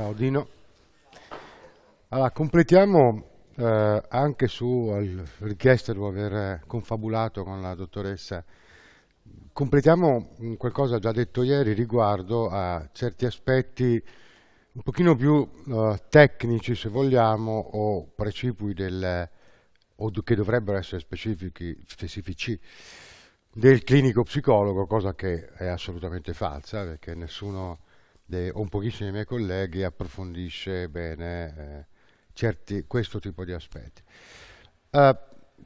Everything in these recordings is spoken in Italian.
Ciao Dino. Allora, completiamo eh, anche su richiesta di aver eh, confabulato con la dottoressa, completiamo mm, qualcosa già detto ieri riguardo a certi aspetti un pochino più eh, tecnici se vogliamo o precipui del, o che dovrebbero essere specifici del clinico psicologo, cosa che è assolutamente falsa perché nessuno dei, o un pochissimo dei miei colleghi approfondisce bene eh, certi, questo tipo di aspetti. Uh,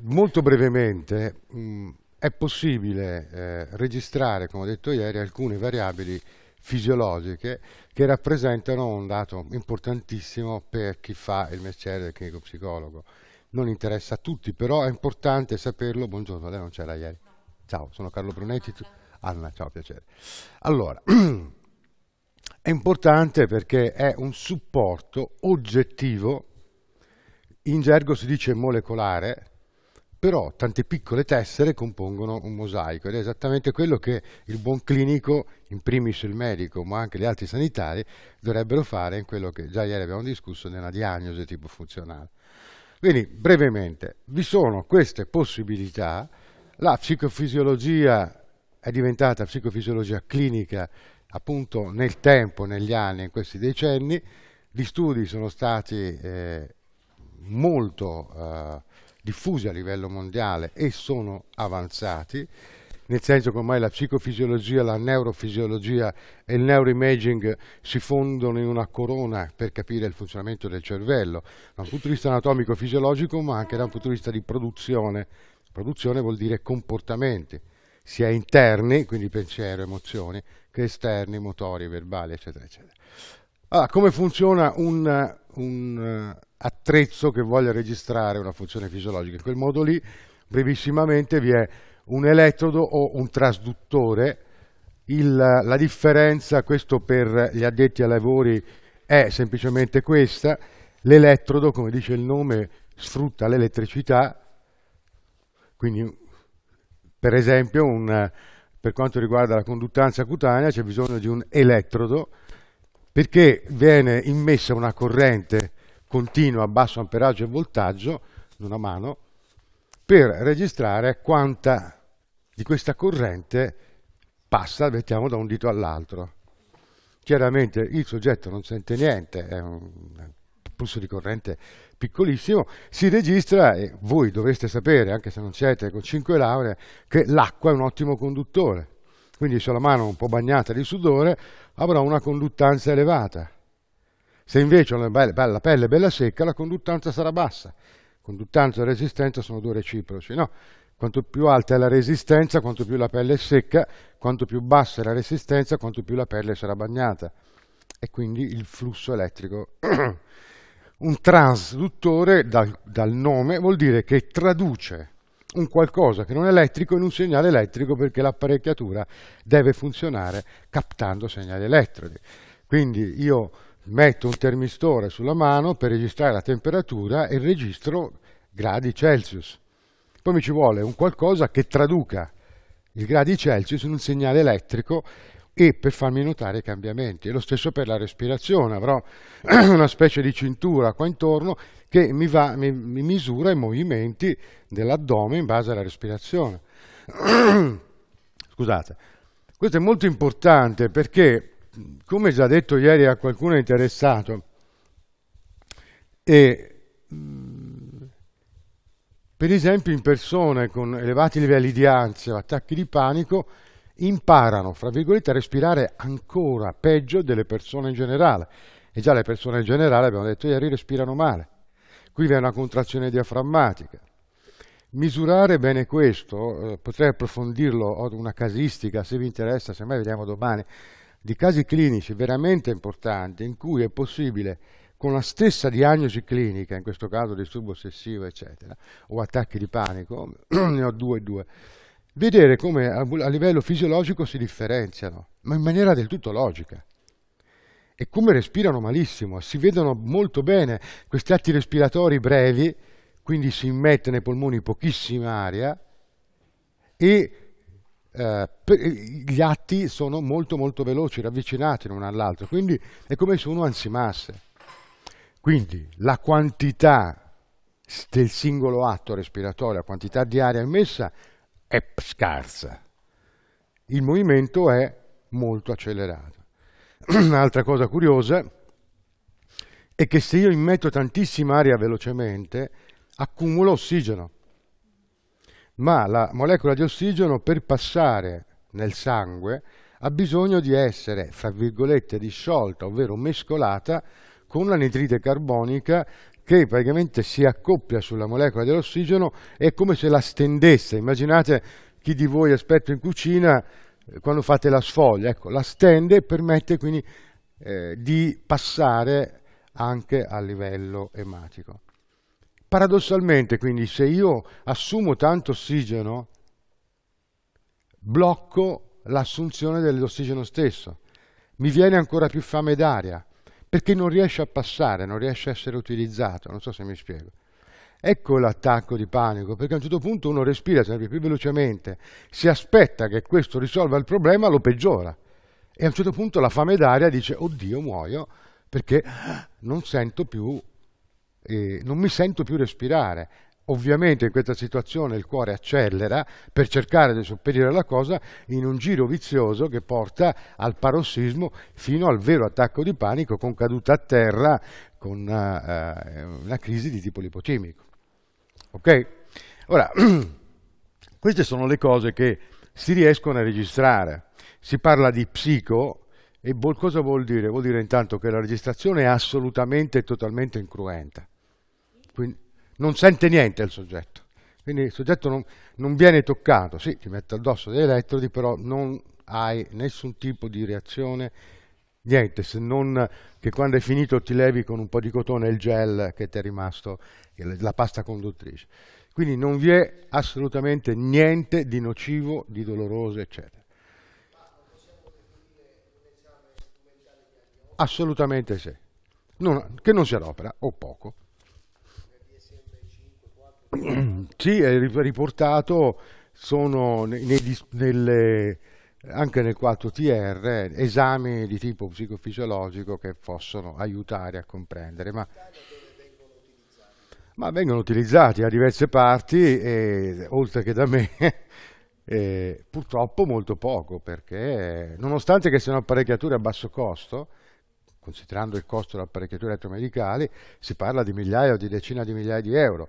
molto brevemente, mh, mm, è possibile eh, registrare, come ho detto ieri, alcune variabili fisiologiche che rappresentano un dato importantissimo per chi fa il mestiere del clinico psicologo. Non interessa a tutti, però è importante saperlo. Buongiorno, lei non c'era ieri. Ciao, sono Carlo Brunetti. Anna, ah, ciao, piacere. Allora, È importante perché è un supporto oggettivo, in gergo si dice molecolare, però tante piccole tessere compongono un mosaico ed è esattamente quello che il buon clinico, in primis il medico, ma anche gli altri sanitari, dovrebbero fare in quello che già ieri abbiamo discusso nella diagnosi tipo funzionale. Quindi, brevemente, vi sono queste possibilità, la psicofisiologia è diventata psicofisiologia clinica appunto nel tempo, negli anni, in questi decenni, gli studi sono stati eh, molto eh, diffusi a livello mondiale e sono avanzati, nel senso che ormai la psicofisiologia, la neurofisiologia e il neuroimaging si fondono in una corona per capire il funzionamento del cervello, da un punto di vista anatomico-fisiologico e ma anche da un punto di vista di produzione. Produzione vuol dire comportamenti, sia interni, quindi pensiero, emozioni, che esterni, motori, verbali, eccetera, eccetera. Allora, come funziona un, un eh, attrezzo che voglia registrare una funzione fisiologica? In quel modo lì, brevissimamente, vi è un elettrodo o un trasduttore. Il, la differenza, questo per gli addetti ai lavori, è semplicemente questa. L'elettrodo, come dice il nome, sfrutta l'elettricità, quindi per esempio un, per quanto riguarda la conduttanza cutanea c'è bisogno di un elettrodo perché viene immessa una corrente continua a basso amperaggio e voltaggio in una mano per registrare quanta di questa corrente passa, mettiamo, da un dito all'altro. Chiaramente il soggetto non sente niente, è un pulso di corrente piccolissimo, si registra, e voi dovreste sapere, anche se non siete con 5 lauree, che l'acqua è un ottimo conduttore. Quindi se la mano un po' bagnata di sudore avrà una conduttanza elevata. Se invece la pelle è bella secca, la conduttanza sarà bassa. Conduttanza e resistenza sono due reciproci, no? Quanto più alta è la resistenza, quanto più la pelle è secca, quanto più bassa è la resistenza, quanto più la pelle sarà bagnata. E quindi il flusso elettrico Un transduttore dal, dal nome vuol dire che traduce un qualcosa che non è elettrico in un segnale elettrico perché l'apparecchiatura deve funzionare captando segnali elettrici. Quindi io metto un termistore sulla mano per registrare la temperatura e registro gradi Celsius. Poi mi ci vuole un qualcosa che traduca i gradi Celsius in un segnale elettrico e per farmi notare i cambiamenti. E lo stesso per la respirazione, avrò una specie di cintura qua intorno che mi, va, mi, mi misura i movimenti dell'addome in base alla respirazione. Scusate, questo è molto importante perché, come già detto ieri a qualcuno interessato, e, mm, per esempio in persone con elevati livelli di ansia o attacchi di panico, imparano, fra virgolette, a respirare ancora peggio delle persone in generale. E già le persone in generale, abbiamo detto ieri, respirano male. Qui vi è una contrazione diaframmatica. Misurare bene questo, eh, potrei approfondirlo, ho una casistica, se vi interessa, semmai vediamo domani, di casi clinici veramente importanti in cui è possibile con la stessa diagnosi clinica, in questo caso disturbo ossessivo, eccetera, o attacchi di panico, ne ho due e due, vedere come a livello fisiologico si differenziano, ma in maniera del tutto logica. E come respirano malissimo, si vedono molto bene questi atti respiratori brevi, quindi si immette nei polmoni pochissima aria e eh, gli atti sono molto molto veloci, ravvicinati l'uno all'altro, quindi è come se uno ansimasse. Quindi la quantità del singolo atto respiratorio, la quantità di aria emessa è scarsa. Il movimento è molto accelerato. Un'altra cosa curiosa è che se io immetto tantissima aria velocemente, accumulo ossigeno. Ma la molecola di ossigeno per passare nel sangue ha bisogno di essere, fra virgolette, disciolta, ovvero mescolata con la nitrite carbonica che praticamente si accoppia sulla molecola dell'ossigeno, è come se la stendesse. Immaginate chi di voi è in cucina eh, quando fate la sfoglia, ecco, la stende e permette quindi eh, di passare anche a livello ematico. Paradossalmente, quindi, se io assumo tanto ossigeno, blocco l'assunzione dell'ossigeno stesso, mi viene ancora più fame d'aria, perché non riesce a passare, non riesce a essere utilizzato, non so se mi spiego. Ecco l'attacco di panico, perché a un certo punto uno respira sempre più velocemente, si aspetta che questo risolva il problema, lo peggiora. E a un certo punto la fame d'aria dice, oddio muoio, perché non sento più, eh, non mi sento più respirare, Ovviamente in questa situazione il cuore accelera per cercare di sopperire alla cosa in un giro vizioso che porta al parossismo fino al vero attacco di panico con caduta a terra, con una, eh, eh, una crisi di tipo lipocemico. Ok? Ora, queste sono le cose che si riescono a registrare. Si parla di psico, e cosa vuol dire? Vuol dire intanto che la registrazione è assolutamente e totalmente incruenta. Quindi, non sente niente il soggetto. Quindi il soggetto non, non viene toccato, sì, ti mette addosso degli elettrodi, però non hai nessun tipo di reazione, niente, se non che quando è finito ti levi con un po' di cotone il gel che ti è rimasto, la pasta conduttrice. Quindi non vi è assolutamente niente di nocivo, di doloroso, eccetera. Assolutamente sì. Non, che non si adopera o poco. Sì, è riportato sono nei, nelle, anche nel 4TR eh, esami di tipo psicofisiologico che possono aiutare a comprendere. Ma, ma vengono utilizzati da diverse parti, e, oltre che da me, e, eh, purtroppo molto poco, perché nonostante che siano apparecchiature a basso costo, considerando il costo delle apparecchiature elettromedicali, si parla di migliaia o di decine di migliaia di euro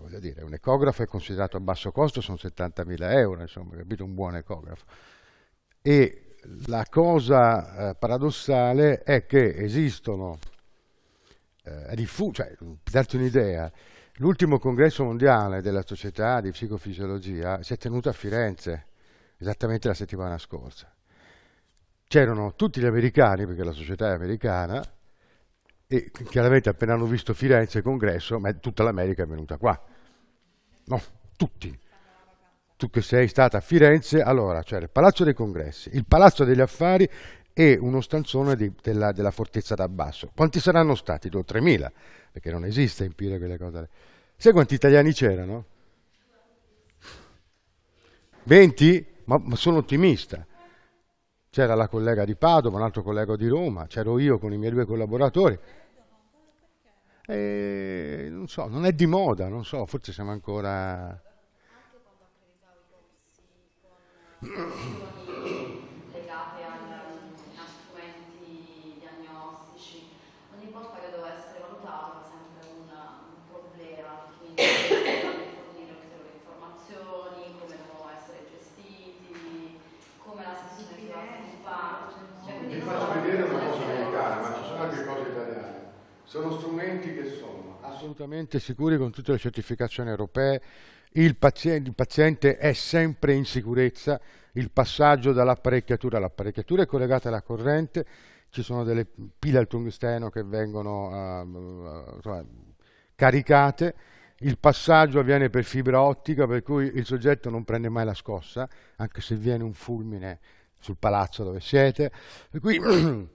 voglio dire, un ecografo è considerato a basso costo, sono 70.000 euro, insomma, capito? Un buon ecografo. E la cosa eh, paradossale è che esistono, eh, cioè, per darti un'idea, l'ultimo congresso mondiale della società di psicofisiologia si è tenuto a Firenze, esattamente la settimana scorsa. C'erano tutti gli americani, perché la società è americana, e chiaramente appena hanno visto Firenze e Congresso, ma tutta l'America è venuta qua. No, tutti. Tu che sei stata a Firenze, allora, c'era cioè il Palazzo dei Congressi, il Palazzo degli Affari e uno stanzone di, della, della, fortezza d'Abbasso. Quanti saranno stati? 3.000, perché non esiste in Pire quelle cose. Sai quanti italiani c'erano? 20? Ma, ma sono ottimista c'era la collega di Padova, un altro collega di Roma, c'ero io con i miei due collaboratori. E non so, non è di moda, non so, forse siamo ancora... sono strumenti che sono assolutamente sicuri con tutte le certificazioni europee, il paziente, il paziente, è sempre in sicurezza, il passaggio dall'apparecchiatura all'apparecchiatura è collegato alla corrente, ci sono delle pile al tungsteno che vengono uh, uh, caricate, il passaggio avviene per fibra ottica per cui il soggetto non prende mai la scossa, anche se viene un fulmine sul palazzo dove siete, per cui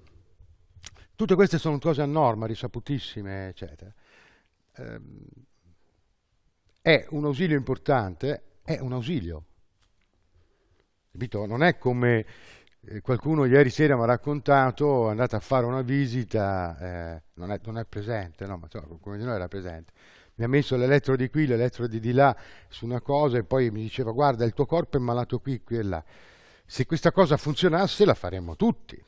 Tutte queste sono cose a norma, risaputissime, eccetera. Ehm, è un ausilio importante, è un ausilio. Capito? Non è come eh, qualcuno ieri sera mi ha raccontato, è andato a fare una visita, eh, non, è, non, è, presente, no, ma cioè, come di noi era presente. Mi ha messo l'elettro di qui, l'elettrode di là su una cosa e poi mi diceva guarda il tuo corpo è malato qui, qui e là. Se questa cosa funzionasse la faremmo tutti.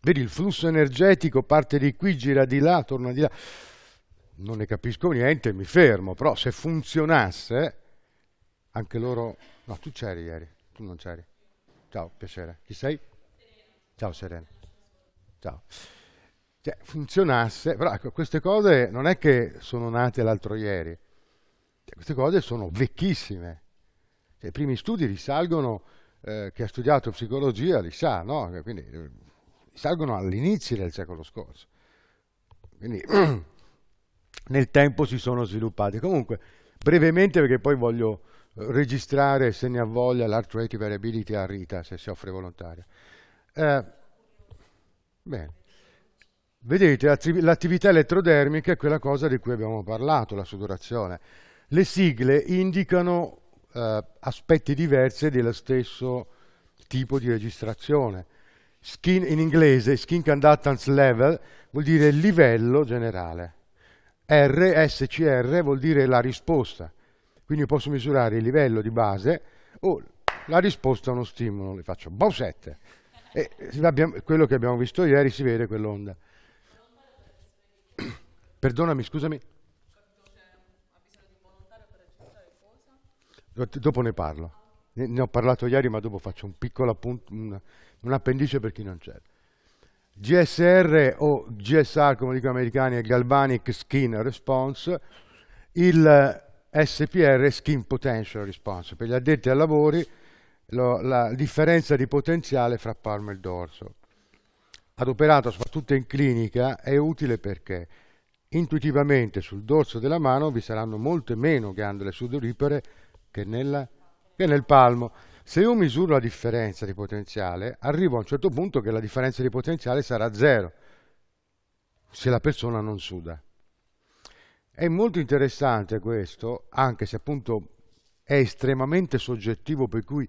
Vedi, il flusso energetico parte di qui, gira di là, torna di là. Non ne capisco niente, mi fermo, però se funzionasse, anche loro... No, tu c'eri ieri, tu non c'eri. Ciao, piacere. Chi sei? Ciao Serena. Ciao. Cioè, funzionasse, però ecco, queste cose non è che sono nate l'altro ieri, cioè, queste cose sono vecchissime. Cioè, I primi studi risalgono, eh, chi ha studiato psicologia li sa, no? Quindi eh, salgono all'inizio del secolo scorso. Quindi nel tempo si sono sviluppati. Comunque, brevemente perché poi voglio eh, registrare, se ne ha voglia, l'arthritic variability a Rita, se si offre volontaria. Eh, bene. Vedete, l'attività elettrodermica è quella cosa di cui abbiamo parlato, la sudorazione. Le sigle indicano eh, aspetti diversi dello stesso tipo di registrazione. Skin in inglese, skin conductance level, vuol dire livello generale. R, SCR vuol dire la risposta. Quindi posso misurare il livello di base o oh, la risposta a uno stimolo. Le faccio bossette. E quello che abbiamo visto ieri si vede quell'onda. Perdonami, scusami. Dopo ne parlo. Ne ho parlato ieri, ma dopo faccio un piccolo appunto, un appendice per chi non c'è. GSR o GSR, come dicono gli americani, è Galvanic Skin Response, il eh, SPR è Skin Potential Response. Per gli addetti ai lavori, lo, la differenza di potenziale fra palmo e dorso. Adoperata soprattutto in clinica, è utile perché intuitivamente sul dorso della mano vi saranno molte meno ghiandole sudoripere che, che nel palmo. Se io misuro la differenza di potenziale, arrivo a un certo punto che la differenza di potenziale sarà zero, se la persona non suda. È molto interessante questo, anche se appunto è estremamente soggettivo, per cui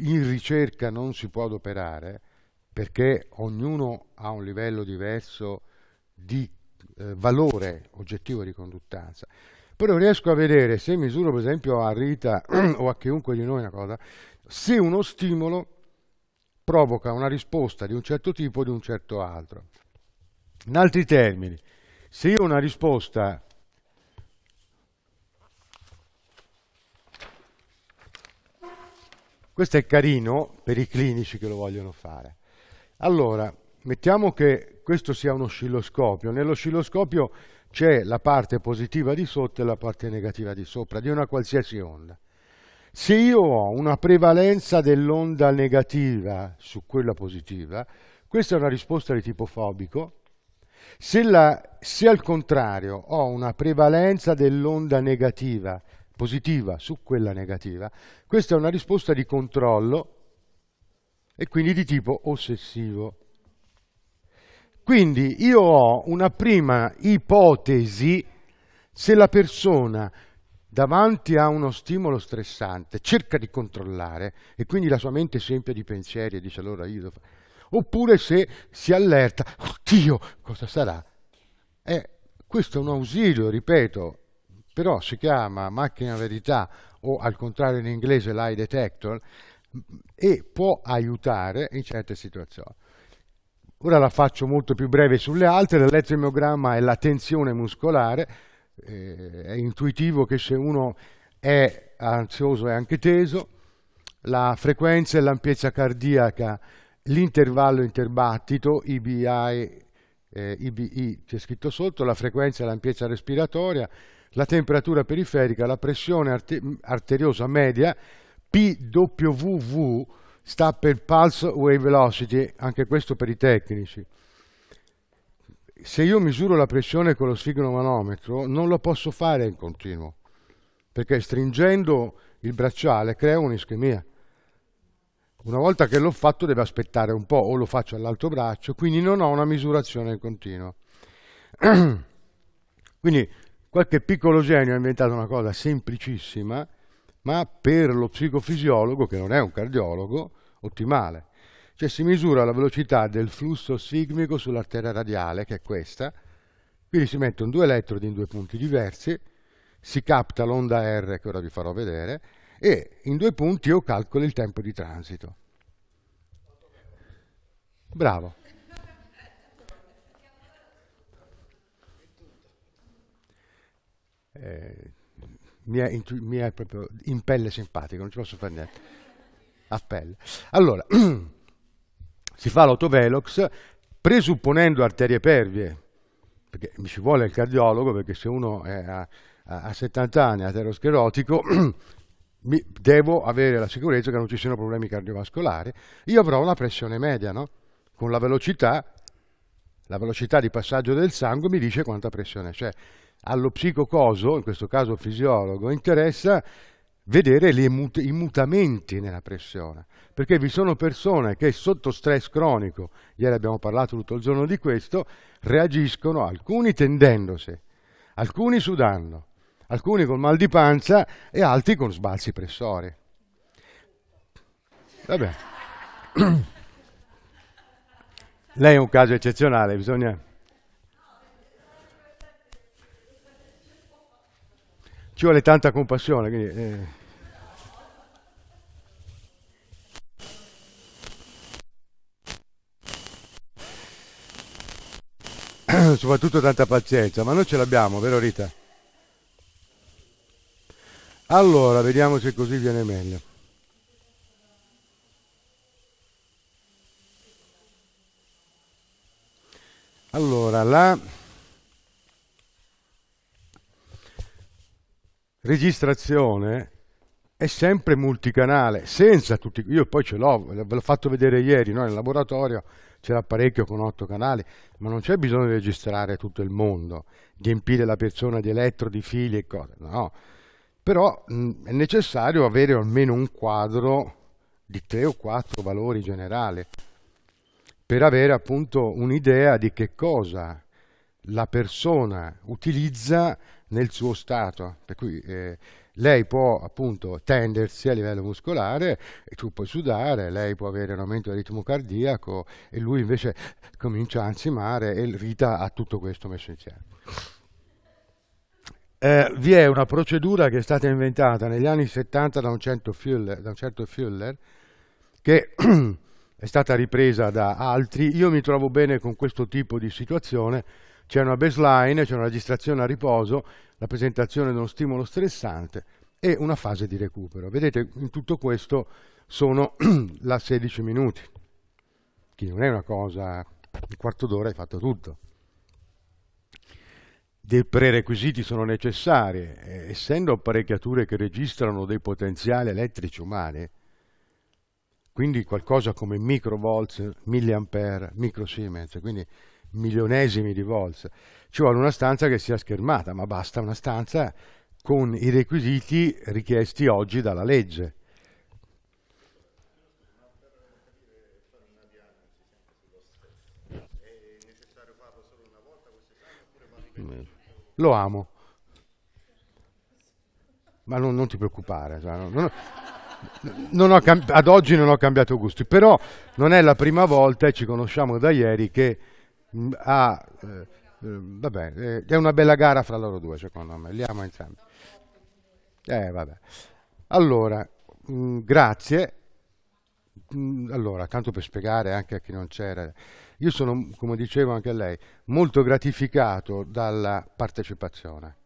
in ricerca non si può adoperare, perché ognuno ha un livello diverso di eh, valore oggettivo di conduttanza. Però riesco a vedere, se misuro per esempio a Rita o a chiunque di noi una cosa, se uno stimolo provoca una risposta di un certo tipo o di un certo altro. In altri termini, se io ho una risposta Questo è carino per i clinici che lo vogliono fare. Allora, mettiamo che questo sia un oscilloscopio. Nell'oscilloscopio c'è la parte positiva di sotto e la parte negativa di sopra, di una qualsiasi onda. Se io ho una prevalenza dell'onda negativa su quella positiva, questa è una risposta di tipo fobico, se, la, se al contrario ho una prevalenza dell'onda negativa positiva su quella negativa, questa è una risposta di controllo e quindi di tipo ossessivo. Quindi io ho una prima ipotesi se la persona davanti a uno stimolo stressante cerca di controllare e quindi la sua mente si empie di pensieri e dice allora io devo fare. Oppure se si allerta, oddio, cosa sarà? Eh, questo è un ausilio, ripeto, però si chiama macchina verità o al contrario in inglese lie detector e può aiutare in certe situazioni. Ora la faccio molto più breve sulle altre, l'elettromiogramma è la tensione muscolare, eh, è intuitivo che se uno è ansioso e anche teso, la frequenza e l'ampiezza cardiaca, l'intervallo interbattito, IBI, eh, IBI c'è scritto sotto, la frequenza e l'ampiezza respiratoria, la temperatura periferica, la pressione arte arteriosa media, PWV sta per Pulse Wave Velocity, anche questo per i tecnici se io misuro la pressione con lo sfigonomanometro non lo posso fare in continuo, perché stringendo il bracciale crea un'ischemia. Una volta che l'ho fatto deve aspettare un po' o lo faccio all'altro braccio, quindi non ho una misurazione in continuo. quindi qualche piccolo genio ha inventato una cosa semplicissima, ma per lo psicofisiologo, che non è un cardiologo, ottimale. Cioè si misura la velocità del flusso sigmico sull'arteria radiale, che è questa. Quindi si mettono due elettrodi in due punti diversi, si capta l'onda R, che ora vi farò vedere, e in due punti io calcolo il tempo di transito. Bravo. Eh, mi, è, mi è proprio in pelle simpatico, non ci posso fare niente. A pelle. Allora, si fa l'autovelox presupponendo arterie pervie, perché mi ci vuole il cardiologo, perché se uno a, a, 70 anni ateroscherotico, devo avere la sicurezza che non ci siano problemi cardiovascolari, io avrò una pressione media, no? con la velocità, la velocità di passaggio del sangue mi dice quanta pressione c'è. Allo psicocoso, in questo caso fisiologo, interessa vedere mut i mutamenti nella pressione, perché vi sono persone che sotto stress cronico, ieri abbiamo parlato tutto il giorno di questo, reagiscono, alcuni tendendosi, alcuni sudando, alcuni con mal di pancia e altri con sbalzi pressori. Vabbè. Lei è un caso eccezionale, bisogna ci vuole tanta compassione. Quindi, eh. soprattutto tanta pazienza, ma noi ce l'abbiamo, vero Rita? Allora, vediamo se così viene meglio. Allora, la... registrazione è sempre multicanale, senza tutti, io poi ce l'ho, ve l'ho fatto vedere ieri, no? nel laboratorio c'è l'apparecchio con otto canali, ma non c'è bisogno di registrare tutto il mondo, di empire la persona di elettro, di fili e cose, no. Però mh, è necessario avere almeno un quadro di tre o quattro valori generali, per avere appunto un'idea di che cosa la persona utilizza nel suo stato, per cui eh, lei può appunto tendersi a livello muscolare e eh, tu puoi sudare, lei può avere un aumento del ritmo cardiaco e lui invece comincia a ansimare e Rita ha tutto questo messo insieme. Eh, vi è una procedura che è stata inventata negli anni 70 da un certo Fuller, un certo Fuller che è stata ripresa da altri. Io mi trovo bene con questo tipo di situazione c'è una baseline, c'è una registrazione a riposo, la presentazione di uno stimolo stressante e una fase di recupero. Vedete, in tutto questo sono la 16 minuti, che non è una cosa, un quarto d'ora hai fatto tutto. Dei prerequisiti sono necessari, essendo apparecchiature che registrano dei potenziali elettrici umani, quindi qualcosa come microvolts, milliampere, microsiemens, quindi milionesimi di volts. Ci vuole una stanza che sia schermata, ma basta una stanza con i requisiti richiesti oggi dalla legge. Lo amo. Ma non, non ti preoccupare. Cioè, non, non, ad oggi non ho cambiato gusti, però non è la prima volta e ci conosciamo da ieri che Mm, ha... Ah, eh, vabbè, eh, eh è una bella gara fra loro due secondo me, li amo entrambi. Eh, vabbè. Allora, mh, mm, grazie. Mh, mm, allora, tanto per spiegare anche a chi non c'era, io sono, come dicevo anche a lei, molto gratificato dalla partecipazione.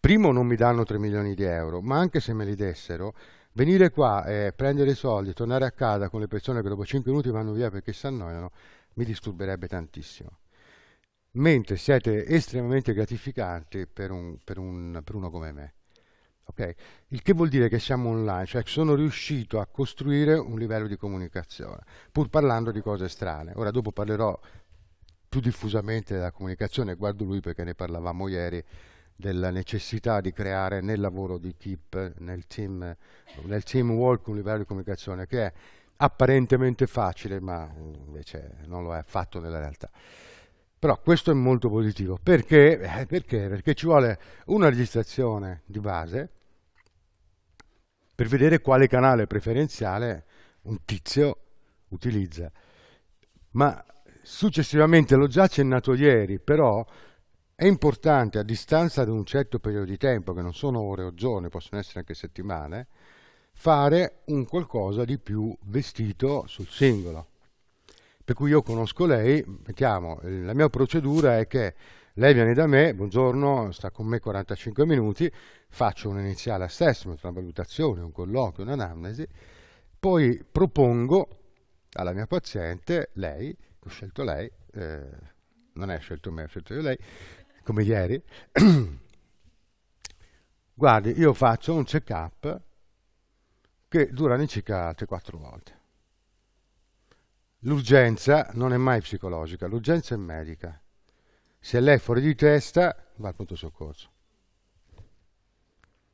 Primo non mi danno 3 milioni di euro, ma anche se me li dessero, venire qua e prendere i soldi, tornare a casa con le persone che dopo 5 minuti vanno via perché si annoiano, mi disturberebbe tantissimo. Mentre siete estremamente gratificanti per, un, per, un, per uno come me. Okay? Il che vuol dire che siamo online, cioè sono riuscito a costruire un livello di comunicazione, pur parlando di cose strane. Ora dopo parlerò più diffusamente della comunicazione, guardo lui perché ne parlavamo ieri, della necessità di creare nel lavoro di equip, nel, team, nel teamwork, un livello di comunicazione che è apparentemente facile, ma eh, invece non lo è affatto nella realtà. Però questo è molto positivo. Perché? Eh, perché? Perché ci vuole una registrazione di base per vedere quale canale preferenziale un tizio utilizza. Ma successivamente, l'ho già accennato ieri, però è importante a distanza di un certo periodo di tempo, che non sono ore o giorni, possono essere anche settimane, fare un qualcosa di più vestito sul singolo. Per cui io conosco lei, mettiamo, la mia procedura è che lei viene da me, buongiorno, sta con me 45 minuti, faccio un iniziale assessment, una valutazione, un colloquio, un'anamnesi, poi propongo alla mia paziente, lei, ho scelto lei, eh, non è scelto me, ho scelto io lei, come ieri, guardi, io faccio un check-up che durano circa 3-4 volte. L'urgenza non è mai psicologica, l'urgenza è medica. Se lei è fuori di testa, va al punto soccorso.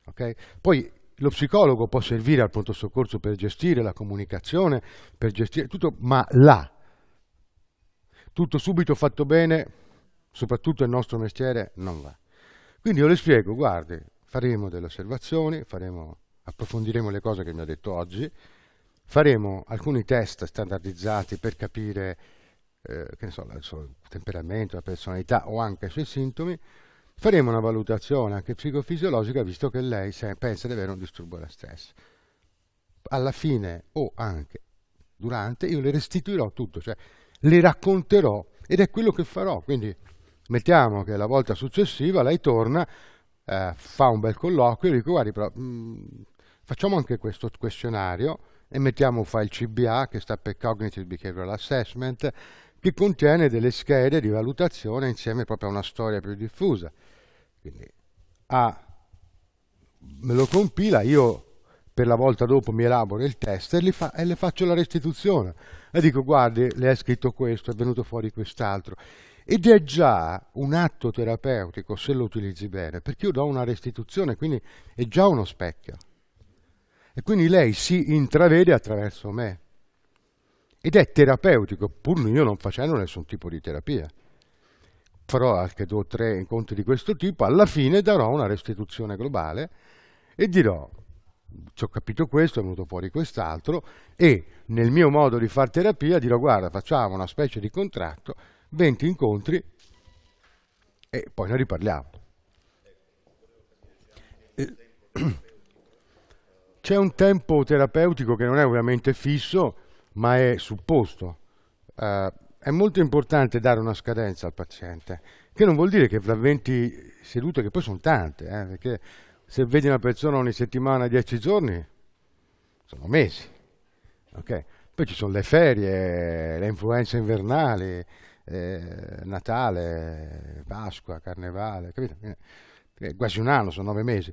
Okay? Poi lo psicologo può servire al pronto soccorso per gestire la comunicazione, per gestire tutto, ma là, tutto subito fatto bene, soprattutto il nostro mestiere, non va. Quindi io le spiego, guardi, faremo delle osservazioni, faremo approfondiremo le cose che mi ha detto oggi, faremo alcuni test standardizzati per capire eh, che ne so, il suo temperamento, la personalità o anche i suoi sintomi, faremo una valutazione anche psicofisiologica visto che lei pensa di avere un disturbo da stress. Alla fine o anche durante io le restituirò tutto, cioè le racconterò ed è quello che farò. Quindi mettiamo che la volta successiva lei torna, eh, fa un bel colloquio e dico guardi però mh, mm, Facciamo anche questo questionario e mettiamo un file CBA che sta per Cognitive Behavioral Assessment che contiene delle schede di valutazione insieme proprio a una storia più diffusa. Quindi A me lo compila, io per la volta dopo mi elaboro il test e, fa, e, le faccio la restituzione. E dico, guardi, le è scritto questo, è venuto fuori quest'altro. Ed è già un atto terapeutico se lo utilizzi bene, perché io do una restituzione, quindi è già uno specchio. E quindi lei si intravede attraverso me. Ed è terapeutico, pur io non facendo nessun tipo di terapia. Farò anche due o tre incontri di questo tipo, alla fine darò una restituzione globale e dirò ci ho capito questo, è venuto fuori quest'altro e nel mio modo di fare terapia dirò guarda facciamo una specie di contratto, 20 incontri e poi ne riparliamo. Eh, C'è un tempo terapeutico che non è ovviamente fisso, ma è supposto. Eh, è molto importante dare una scadenza al paziente, che non vuol dire che fra 20 sedute, che poi sono tante, eh, perché se vedi una persona ogni settimana 10 giorni, sono mesi. Okay? Poi ci sono le ferie, le influenze invernali, eh, Natale, Pasqua, Carnevale, capito? Eh, quasi un anno, sono nove mesi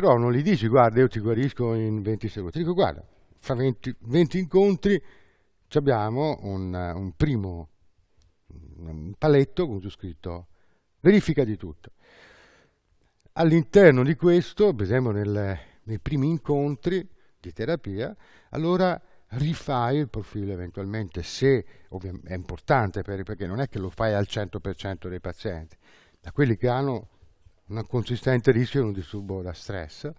però non gli dici guarda io ti guarisco in 20 secondi, ti dico guarda, fra 20, 20 incontri abbiamo un, un primo un paletto con su scritto verifica di tutto. All'interno di questo, per esempio nel, nei primi incontri di terapia, allora rifai il profilo eventualmente, se è importante per, perché non è che lo fai al 100% dei pazienti, da quelli che hanno un consistente rischio di un disturbo da stress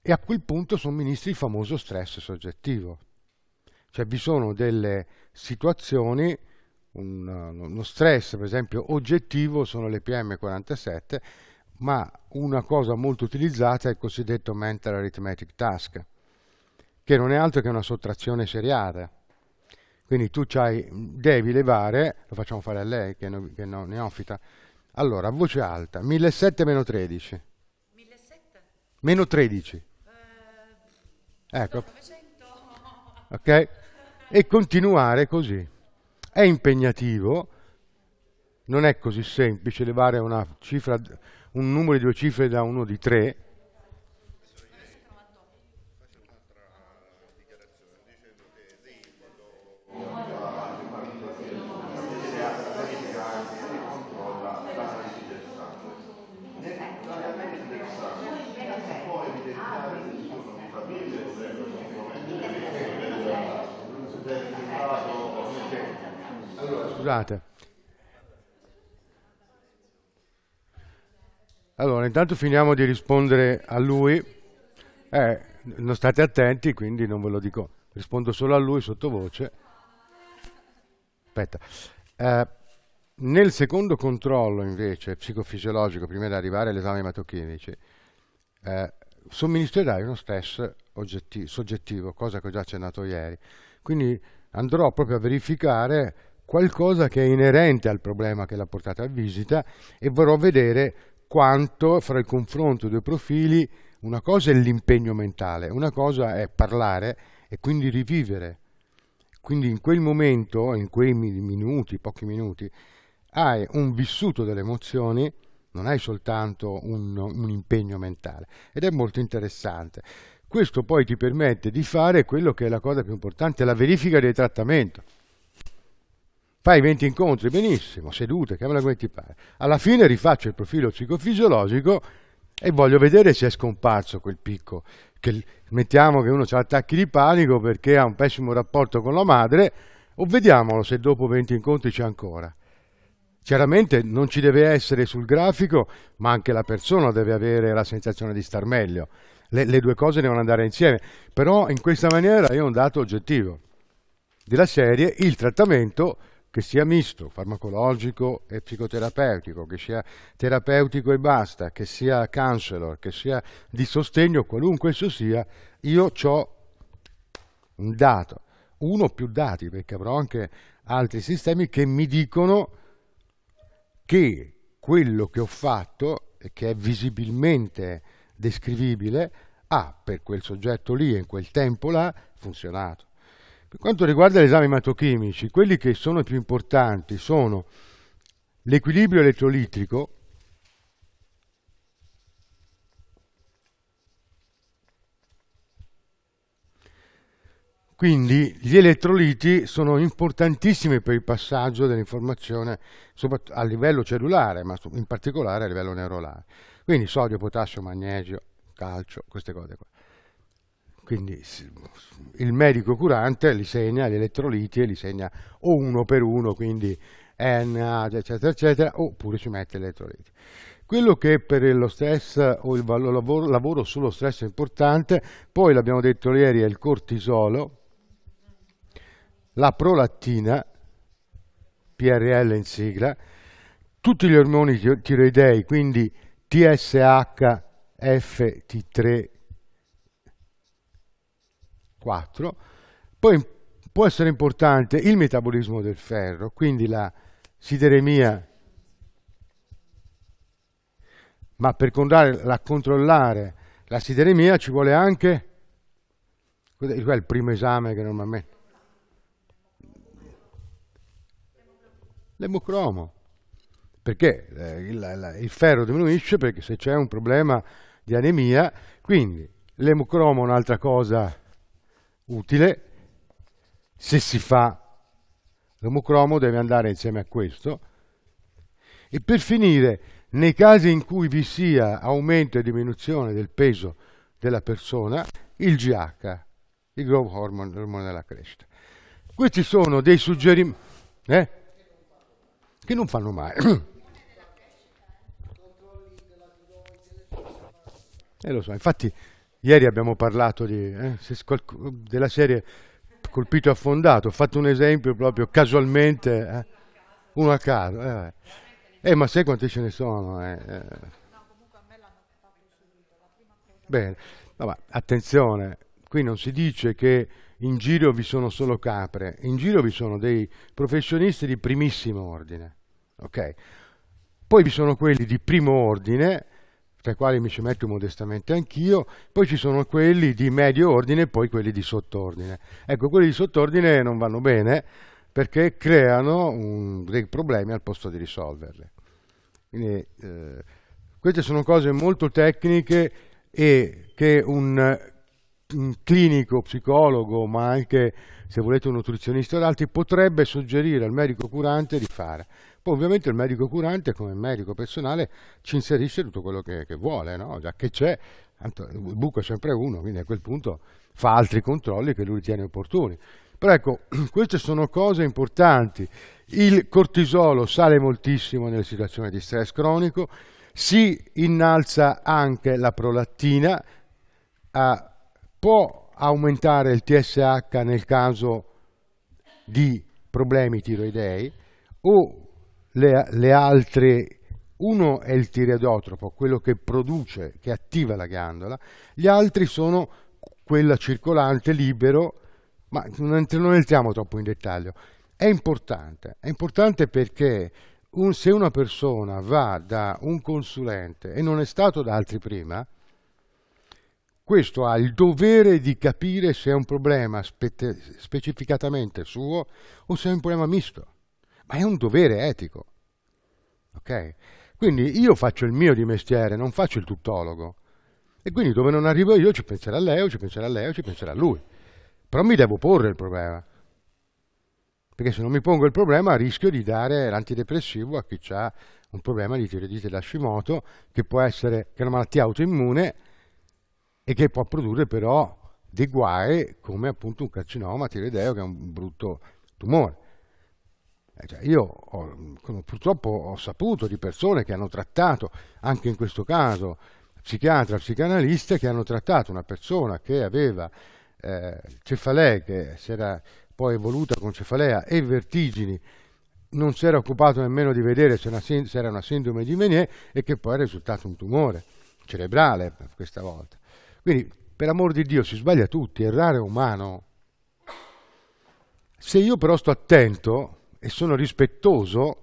e a quel punto somministri il famoso stress soggettivo. Cioè vi sono delle situazioni, un, uno stress per esempio oggettivo sono le PM47, ma una cosa molto utilizzata è il cosiddetto mental arithmetic task, che non è altro che una sottrazione seriale. Quindi tu devi levare, lo facciamo fare a lei che è neofita, allora, a voce alta, 1700 meno 13. 1700? Meno 13. Eh, ecco. 900. Ok? E continuare così. È impegnativo, non è così semplice levare una cifra, un numero di due cifre da uno di tre, arrivate. Allora, intanto finiamo di rispondere a lui. Eh, non state attenti, quindi non ve lo dico. Rispondo solo a lui sottovoce. Aspetta. Eh, nel secondo controllo, invece, psicofisiologico, prima di arrivare all'esame ematochimici, eh, somministrerai uno stress soggettivo, cosa che ho già accennato ieri. Quindi andrò proprio a verificare qualcosa che è inerente al problema che l'ha portata a visita e vorrò vedere quanto fra il confronto dei profili una cosa è l'impegno mentale, una cosa è parlare e quindi rivivere. Quindi in quel momento, in quei minuti, pochi minuti, hai un vissuto delle emozioni, non hai soltanto un, un impegno mentale ed è molto interessante. Questo poi ti permette di fare quello che è la cosa più importante, la verifica del trattamento fai 20 incontri, benissimo, sedute, chiamala come ti pare. Alla fine rifaccio il profilo psicofisiologico e voglio vedere se è scomparso quel picco. Che, mettiamo che uno ha attacchi di panico perché ha un pessimo rapporto con la madre, o vediamolo se dopo 20 incontri c'è ancora. Chiaramente non ci deve essere sul grafico, ma anche la persona deve avere la sensazione di star meglio. Le, le due cose devono andare insieme, però in questa maniera è un dato oggettivo della serie, il trattamento che sia misto, farmacologico e psicoterapeutico, che sia terapeutico e basta, che sia counselor, che sia di sostegno, qualunque esso sia, io ho un dato, uno o più dati, perché avrò anche altri sistemi che mi dicono che quello che ho fatto, che è visibilmente descrivibile, ha per quel soggetto lì e in quel tempo là funzionato. Per quanto riguarda gli esami ematochimici, quelli che sono più importanti sono l'equilibrio elettrolitrico, Quindi gli elettroliti sono importantissimi per il passaggio dell'informazione a livello cellulare, ma in particolare a livello neurolare. Quindi sodio, potassio, magnesio, calcio, queste cose qua. Quindi il medico curante li segna gli elettroliti e li segna o uno per uno, quindi NA, eccetera, eccetera, oppure ci mette gli elettroliti. Quello che per lo stress o il lavoro, lavoro sullo stress è importante, poi l'abbiamo detto ieri, è il cortisolo, la prolattina, PRL in sigla, tutti gli ormoni tiroidei, quindi TSH, FT3, 4. Poi può essere importante il metabolismo del ferro, quindi la sideremia, ma per controllare la sideremia ci vuole anche, questo è il primo esame che normalmente... L'emocromo, perché eh, il ferro diminuisce perché se c'è un problema di anemia, quindi l'emocromo è un'altra cosa utile, se si fa l'omocromo deve andare insieme a questo, e per finire, nei casi in cui vi sia aumento e diminuzione del peso della persona, il GH, il growth hormone, l'ormone della crescita. Questi sono dei suggerimenti eh? che non fanno male. E eh, lo so, infatti Ieri abbiamo parlato di, eh, della serie colpito e affondato, ho fatto un esempio proprio casualmente, eh, uno a caso. Eh, eh, ma sai quanti ce ne sono? Eh, eh? Bene, Vabbè, attenzione, qui non si dice che in giro vi sono solo capre, in giro vi sono dei professionisti di primissimo ordine, ok? Poi vi sono quelli di primo ordine tra i quali mi ci metto modestamente anch'io, poi ci sono quelli di medio ordine e poi quelli di sottordine. Ecco, quelli di sottordine non vanno bene perché creano un, dei problemi al posto di risolverli. Quindi eh, queste sono cose molto tecniche e che un, un clinico, psicologo, ma anche se volete un nutrizionista o altri, potrebbe suggerire al medico curante di fare. Poi ovviamente il medico curante come medico personale ci inserisce tutto quello che, che vuole, no? già che c'è, il buco è sempre uno, quindi a quel punto fa altri controlli che lui ritiene opportuni. Però ecco, queste sono cose importanti. Il cortisolo sale moltissimo nelle situazioni di stress cronico, si innalza anche la prolattina, eh, può aumentare il TSH nel caso di problemi tiroidei o le, le altre uno è il tireodotropo, quello che produce, che attiva la ghiandola, gli altri sono quella circolante libero, ma non, non entriamo troppo in dettaglio. È importante, è importante perché un, se una persona va da un consulente e non è stato da altri prima, questo ha il dovere di capire se è un problema spe specificatamente suo o se è un problema misto ma è un dovere etico. Ok? Quindi io faccio il mio di mestiere, non faccio il tuttologo. E quindi dove non arrivo io ci penserà lei, o ci penserà lei, o ci penserà lui. Però mi devo porre il problema. Perché se non mi pongo il problema rischio di dare l'antidepressivo a chi ha un problema di tiroidite da Hashimoto, che può essere che è una malattia autoimmune e che può produrre però dei guai come appunto un carcinoma tiroideo che è un brutto tumore. Eh, cioè io ho, purtroppo ho saputo di persone che hanno trattato, anche in questo caso, psichiatra, psicanalista, che hanno trattato una persona che aveva eh, cefalea, che si era poi evoluta con cefalea e vertigini, non si era occupato nemmeno di vedere se, una, se era una sindrome di Menier e che poi è risultato un tumore cerebrale questa volta. Quindi, per amor di Dio, si sbaglia tutti, errare è umano. Se io però sto attento, e sono rispettoso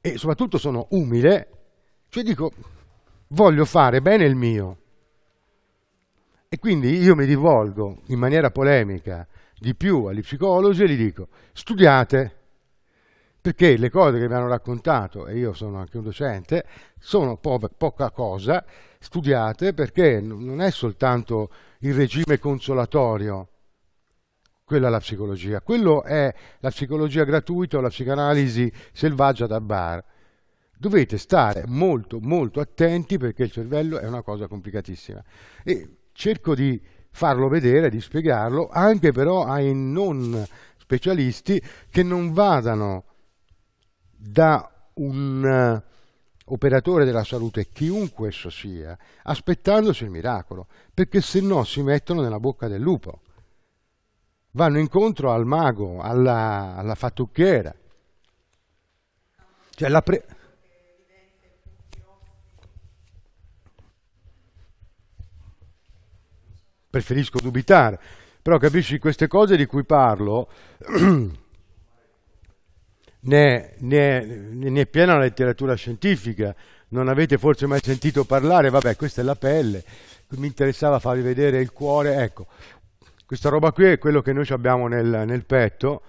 e soprattutto sono umile, cioè dico voglio fare bene il mio. E quindi io mi rivolgo in maniera polemica di più agli psicologi e gli dico studiate, perché le cose che mi hanno raccontato, e io sono anche un docente, sono po poca cosa, studiate perché non è soltanto il regime consolatorio quella è la psicologia, quello è la psicologia gratuita o la psicanalisi selvaggia da bar. Dovete stare molto molto attenti perché il cervello è una cosa complicatissima. E cerco di farlo vedere, di spiegarlo, anche però ai non specialisti che non vadano da un eh, operatore della salute, chiunque esso sia, aspettandosi il miracolo, perché se no si mettono nella bocca del lupo vanno incontro al mago, alla, alla fattucchiera. Cioè la pre- preferisco dubitare, però capisci queste cose di cui parlo ne, ne, ne è piena la letteratura scientifica, non avete forse mai sentito parlare, vabbè questa è la pelle, mi interessava farvi vedere il cuore, ecco, questa roba qui è quello che noi abbiamo nel, nel petto.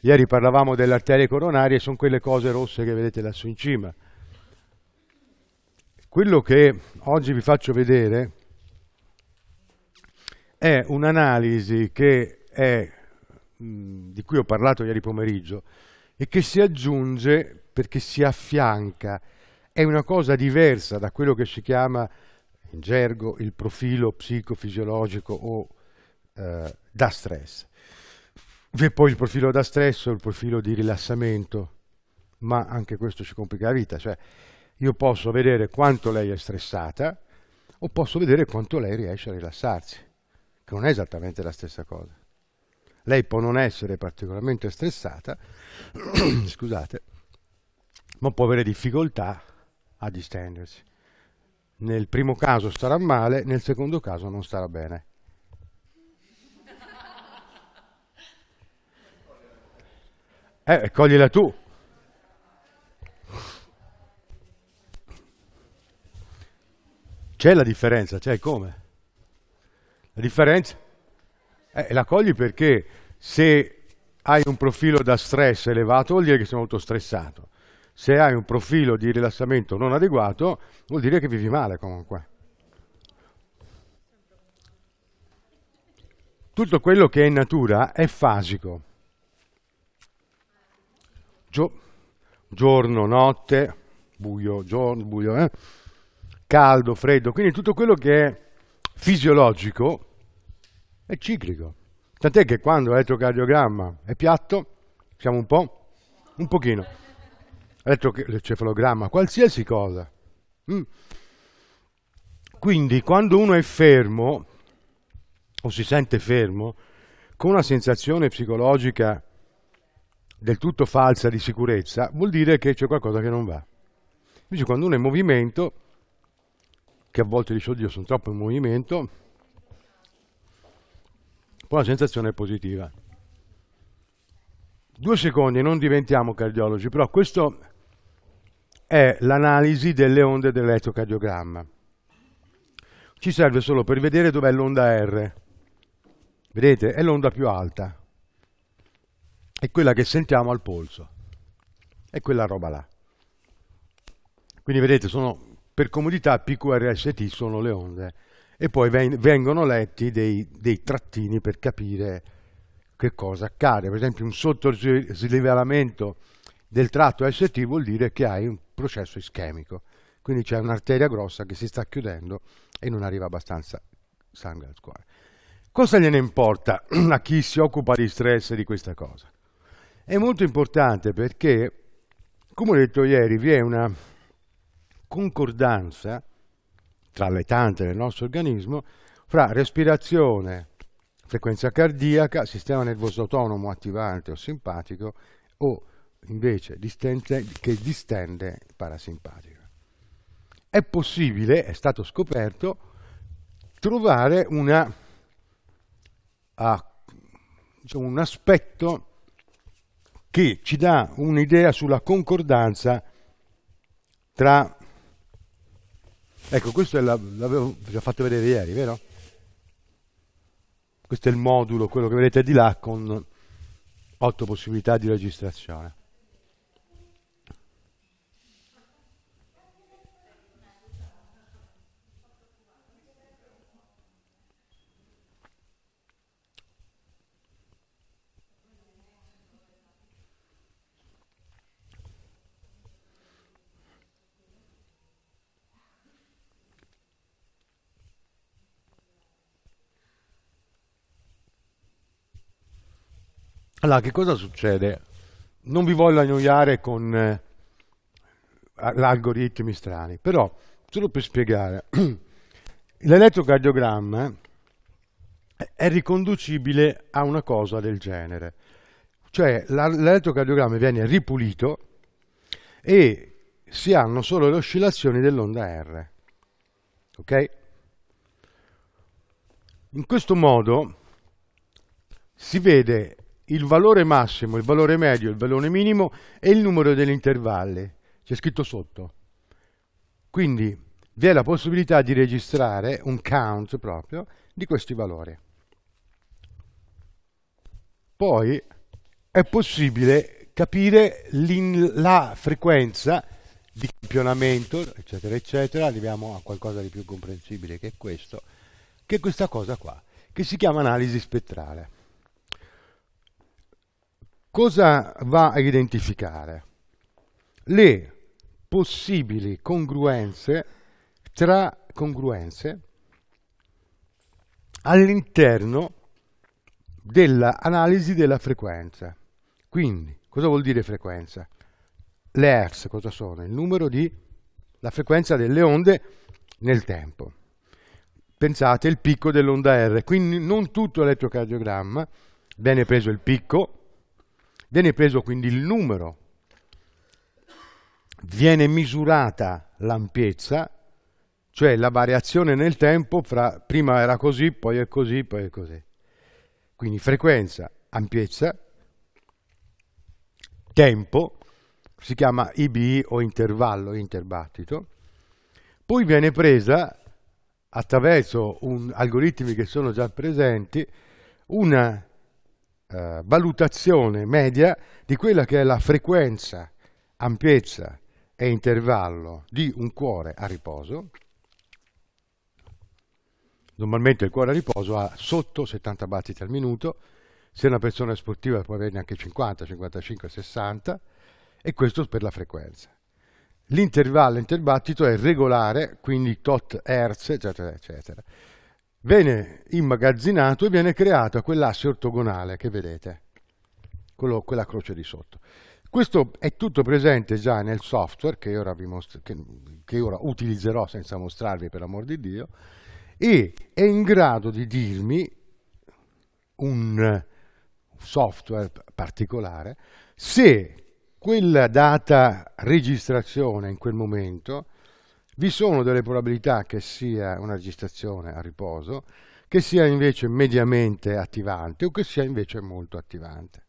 Ieri parlavamo delle arterie coronarie, sono quelle cose rosse che vedete lassù in cima. Quello che oggi vi faccio vedere è un'analisi che è, di cui ho parlato ieri pomeriggio e che si aggiunge perché si affianca, è una cosa diversa da quello che si chiama in gergo il profilo psicofisiologico o eh, da stress. Vi è poi il profilo da stress o il profilo di rilassamento, ma anche questo ci complica la vita, cioè io posso vedere quanto lei è stressata o posso vedere quanto lei riesce a rilassarsi, che non è esattamente la stessa cosa. Lei può non essere particolarmente stressata, scusate, ma può avere difficoltà a distendersi. Nel primo caso starà male, nel secondo caso non starà bene. Eh, coglila tu. C'è la differenza, c'è come? La differenza? Eh, la cogli perché se hai un profilo da stress elevato vuol dire che sei molto stressato. Se hai un profilo di rilassamento non adeguato vuol dire che vivi male comunque. Tutto quello che è in natura è fasico. Gio giorno, notte, buio, giorno, buio, eh? caldo, freddo, quindi tutto quello che è fisiologico è ciclico. Tant'è che quando l'elettrocardiogramma è piatto, siamo un po', un pochino, elettrocefalogramma, qualsiasi cosa. Mm. Quindi quando uno è fermo o si sente fermo, con una sensazione psicologica del tutto falsa di sicurezza, vuol dire che c'è qualcosa che non va. Invece quando uno è in movimento, che a volte dice, oddio, sono troppo in movimento, poi la sensazione è positiva. Due secondi, non diventiamo cardiologi, però questo è l'analisi delle onde dell'elettrocardiogramma. Ci serve solo per vedere dov'è l'onda R. Vedete, è l'onda più alta, è quella che sentiamo al polso, è quella roba là. Quindi vedete, sono, per comodità PQRST sono le onde e poi vengono letti dei, dei trattini per capire che cosa accade. Per esempio un sottoslivellamento del tratto ST vuol dire che hai un processo ischemico, quindi c'è un'arteria grossa che si sta chiudendo e non arriva abbastanza sangue al cuore. Cosa gliene importa a chi si occupa di stress di questa cosa? È molto importante perché, come ho detto ieri, vi è una concordanza tra le tante del nostro organismo fra respirazione, frequenza cardiaca, sistema nervoso autonomo attivante o simpatico o invece distende, che distende parasimpatico. È possibile, è stato scoperto, trovare una, a, ah, diciamo, un aspetto che ci dà un'idea sulla concordanza tra... Ecco, questo l'avevo già fatto vedere ieri, vero? Questo è il modulo, quello che vedete di là, con otto possibilità di registrazione. Allora, che cosa succede? Non vi voglio annoiare con eh, algoritmi strani, però solo per spiegare, l'elettrocardiogramma è riconducibile a una cosa del genere, cioè l'elettrocardiogramma viene ripulito e si hanno solo le oscillazioni dell'onda R. Ok? In questo modo si vede il valore massimo, il valore medio, il valore minimo e il numero degli intervalli. C'è scritto sotto. Quindi vi è la possibilità di registrare un count proprio di questi valori. Poi è possibile capire la frequenza di campionamento, eccetera, eccetera, arriviamo a qualcosa di più comprensibile che questo, che è questa cosa qua, che si chiama analisi spettrale cosa va a identificare? Le possibili congruenze tra congruenze all'interno dell'analisi della frequenza. Quindi, cosa vuol dire frequenza? Le hertz cosa sono? Il numero di la frequenza delle onde nel tempo. Pensate il picco dell'onda R, quindi non tutto l'elettrocardiogramma viene preso il picco, Viene preso quindi il numero, viene misurata l'ampiezza, cioè la variazione nel tempo fra prima era così, poi è così, poi è così. Quindi frequenza, ampiezza, tempo, si chiama IBI o intervallo interbattito, poi viene presa attraverso un, algoritmi che sono già presenti una eh, valutazione media di quella che è la frequenza, ampiezza e intervallo di un cuore a riposo. Normalmente il cuore a riposo ha sotto 70 battiti al minuto, se una persona è sportiva può averne anche 50, 55, 60 e questo per la frequenza. L'intervallo interbattito è regolare, quindi tot hertz, eccetera, eccetera viene immagazzinato e viene creata quell'asse ortogonale che vedete, quello, quella croce di sotto. Questo è tutto presente già nel software che ora, che, che ora, utilizzerò senza mostrarvi per amor di Dio e è in grado di dirmi un software particolare se quella data registrazione in quel momento vi sono delle probabilità che sia una registrazione a riposo, che sia invece mediamente attivante o che sia invece molto attivante.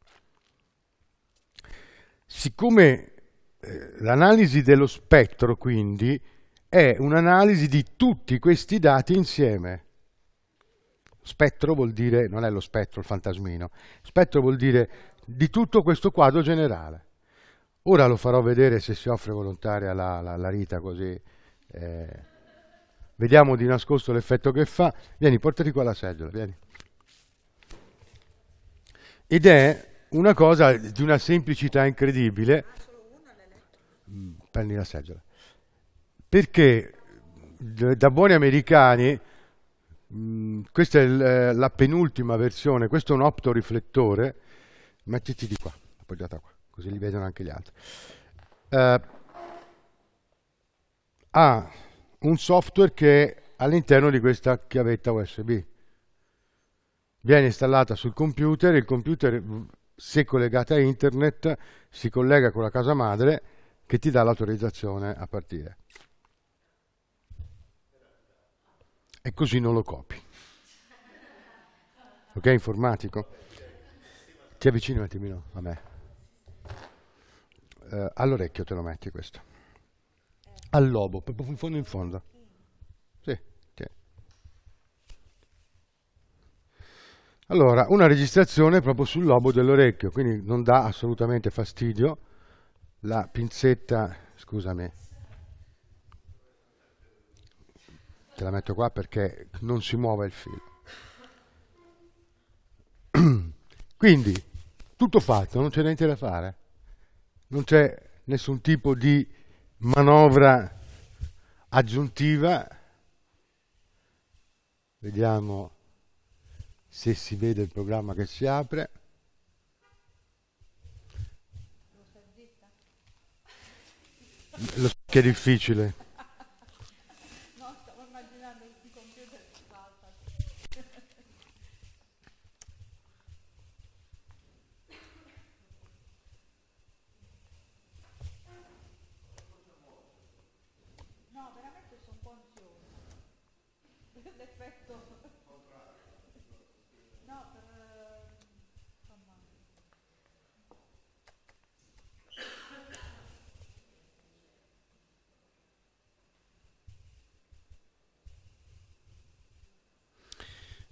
Siccome eh, l'analisi dello spettro, quindi, è un'analisi di tutti questi dati insieme, spettro vuol dire, non è lo spettro, il fantasmino, spettro vuol dire di tutto questo quadro generale. Ora lo farò vedere se si offre volontaria la, la, la Rita così eh, vediamo di nascosto l'effetto che fa. Vieni, portati qua la seggiola, vieni. Ed è una cosa di una semplicità incredibile. Mm, prendi la seggiola. Perché da buoni americani, mh, mm, questa è eh, la penultima versione, questo è un optoriflettore, mettiti di qua, appoggiata qua, così li vedono anche gli altri. Uh, ha un software che è all'interno di questa chiavetta USB. Viene installata sul computer, il computer mm, se collegata a internet si collega con la casa madre che ti dà l'autorizzazione a partire. E così non lo copi. Ok, informatico? Ti avvicini un attimino a me. Eh, all'orecchio te lo metti questo al lobo, proprio in fondo in fondo. Sì, sì. Allora, una registrazione proprio sul lobo dell'orecchio, quindi non dà assolutamente fastidio. La pinzetta, scusami, te la metto qua perché non si muove il filo. Quindi, tutto fatto, non c'è niente da fare. Non c'è nessun tipo di manovra aggiuntiva, vediamo se si vede il programma che si apre. Lo so che è difficile.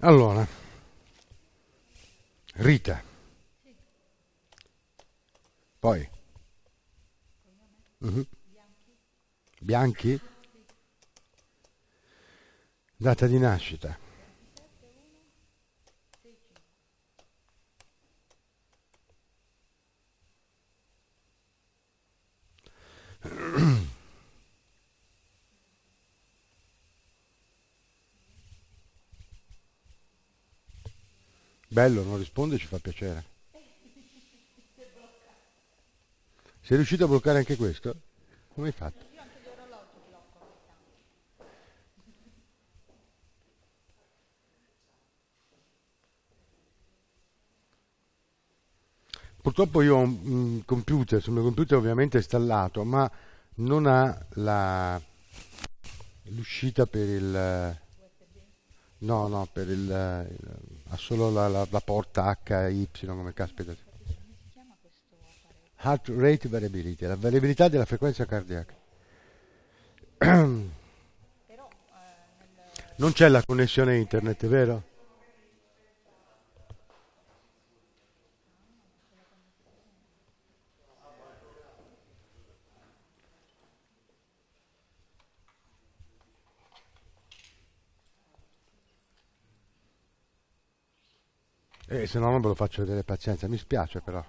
Allora, Rita. Poi. Uh-huh. Bianchi. Data di nascita. Bello, non risponde, ci fa piacere. Sei riuscito a bloccare anche questo? Come hai fatto? Purtroppo io ho un computer, sul mio computer ovviamente è installato, ma non ha l'uscita per il No, no, per il, il, eh, ha solo la, la, la porta HY come caspita. Heart rate variability, la variabilità della frequenza cardiaca. Però, eh, nel... Non c'è la connessione internet, vero? Eh, se no non ve lo faccio vedere pazienza, mi spiace però.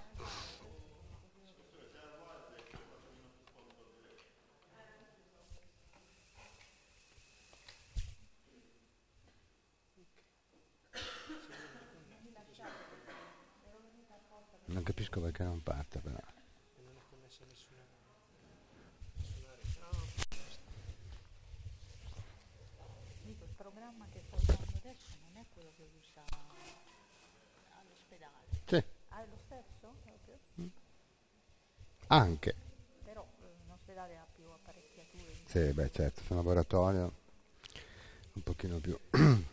Non capisco perché non parte però. Il programma che stai usando adesso non è quello che usavi. Anche. Però l'ospedale eh, ha più apparecchiature. Sì, beh certo, sono laboratorio un pochino più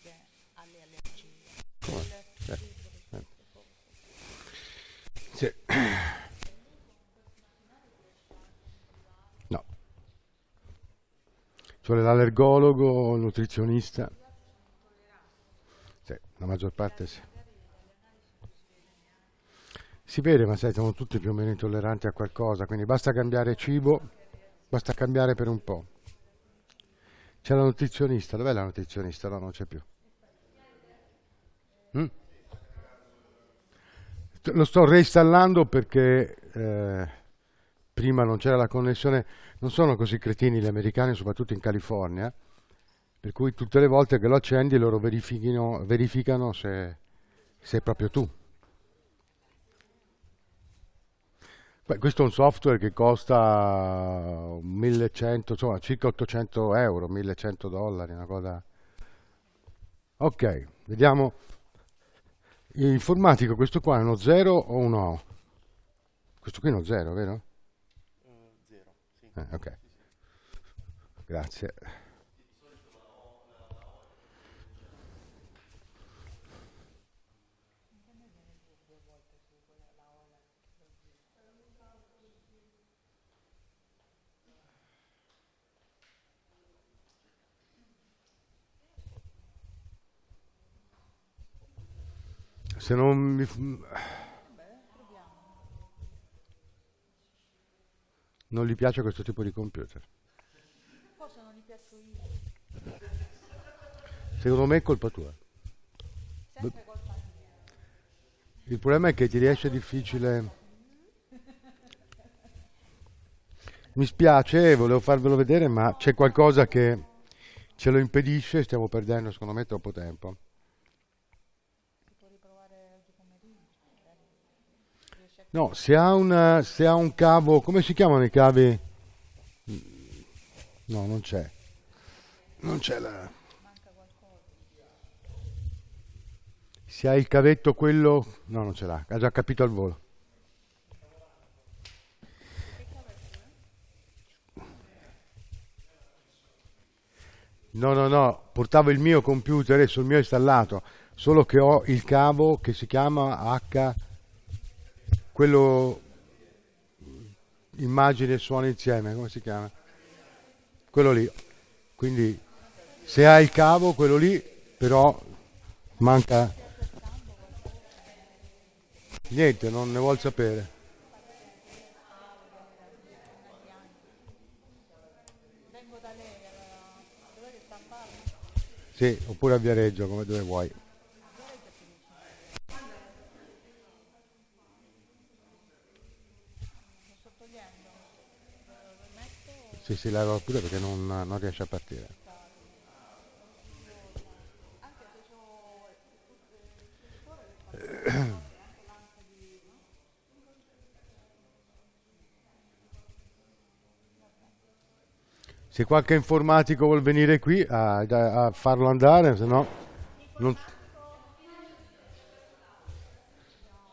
allergiche alle allergie. Cioè, eh. sì. No. Cioè l'allergologo, il nutrizionista. Sì, la maggior parte sì. Si vede, ma sai, siamo tutti più o meno intolleranti a qualcosa, quindi basta cambiare cibo, basta cambiare per un po'. C'è la nutrizionista, dov'è la nutrizionista? No, non c'è più. Mm? Lo sto reinstallando perché eh, prima non c'era la connessione. Non sono così cretini gli americani, soprattutto in California, per cui tutte le volte che lo accendi loro verificano se sei proprio tu. Beh, questo è un software che costa 1100, insomma, circa 800 euro, 1100 dollari, una cosa... Ok, vediamo Informatico, questo qua è uno 0 o uno O? Questo qui è uno 0, vero? 0, uh, eh, sì. eh, ok. Grazie. Se non mi... Non gli piace questo tipo di computer. forse non gli piaccio io? Secondo me è colpa tua. Il problema è che ti riesce difficile... Mi spiace, volevo farvelo vedere, ma c'è qualcosa che ce lo impedisce, stiamo perdendo secondo me troppo tempo. No, se ha, una, se ha un cavo, come si chiamano i cavi? No, non c'è. Non c'è la... Se ha il cavetto quello... No, non ce l'ha, ha già capito al volo. No, no, no, portavo il mio computer e sul mio installato, solo che ho il cavo che si chiama H quello mm, immagine e suono insieme, come si chiama? Quello lì. Quindi se hai il cavo, quello lì, però manca... Niente, non ne vuol sapere. Sì, oppure a Viareggio, come dove vuoi. Sì, si leva pure perché non, non riesce a partire. Se qualche informatico vuol venire qui a, a farlo andare, se no non...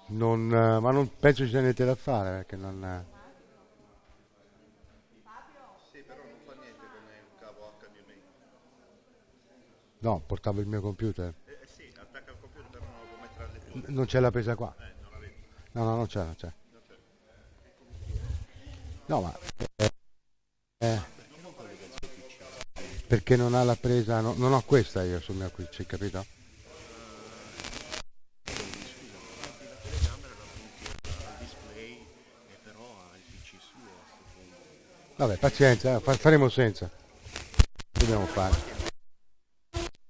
Non, eh, ma non penso ci sia niente da fare perché eh, non... Eh. No, portavo il mio computer. Eh, eh sì, attacca il computer, non lo può mettere alle più. Non c'è la presa qua. Eh, non la vedo. No, no, non c'è, non c'è. Eh, no, ma... Eh, eh, perché non ha la presa... No, non ho questa io sul mio PC, capito? Vabbè, pazienza, faremo senza. Dobbiamo fare.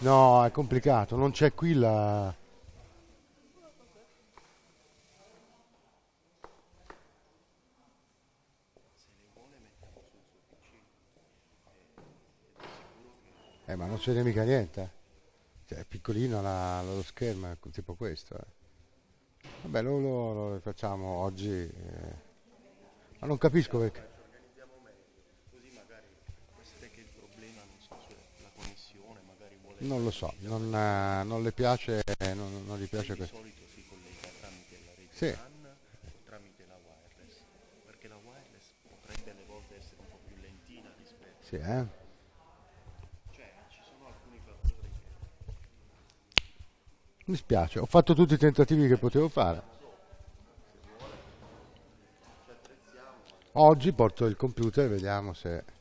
No, è complicato, non c'è qui la... Eh, ma non si vede mica niente. Eh. Cioè, è piccolino la, lo schermo, tipo questo. Eh. Vabbè, lo, lo, lo facciamo oggi. Eh. Ma non capisco perché... Non lo so, non, eh, non le piace, non, non gli piace questo. Di solito si collega tramite la rete sì. LAN o tramite la wireless, perché la wireless potrebbe alle volte essere un po' più lentina rispetto sì, eh? Cioè, ci sono alcuni fattori Mi spiace, ho fatto tutti i tentativi che potevo fare. Oggi porto il computer e vediamo se...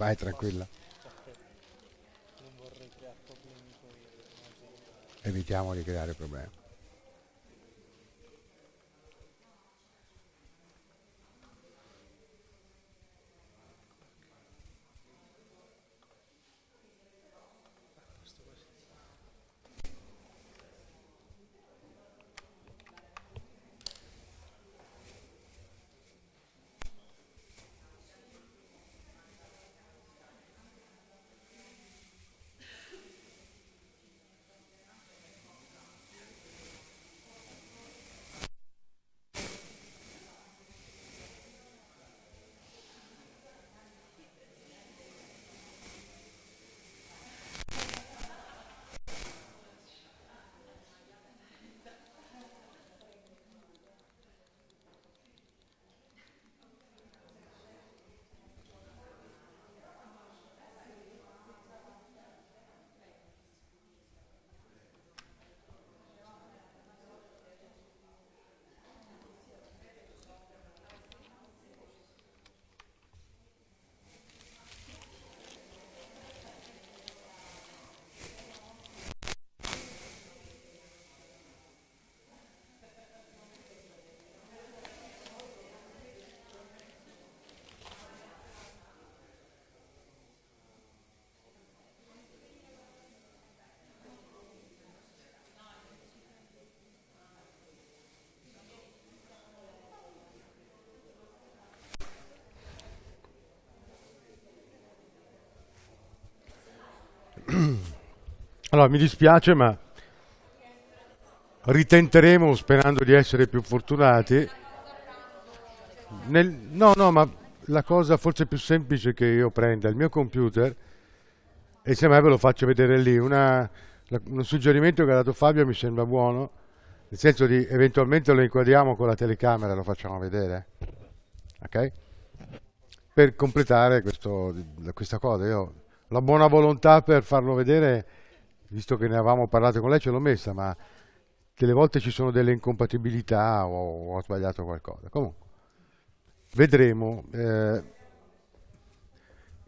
vai tranquilla. Evitiamo di creare problemi. Allora, mi dispiace, ma ritenteremo sperando di essere più fortunati. Nel, no, no, ma la cosa forse più semplice che io prenda il mio computer e se mai ve lo faccio vedere lì. Una, un suggerimento che ha dato Fabio mi sembra buono, nel senso di eventualmente lo inquadriamo con la telecamera e lo facciamo vedere. Ok? Per completare questo, questa cosa, io la buona volontà per farlo vedere visto che ne avevamo parlato con lei, ce l'ho messa, ma delle volte ci sono delle incompatibilità o, o ho sbagliato qualcosa. Comunque, vedremo. Eh,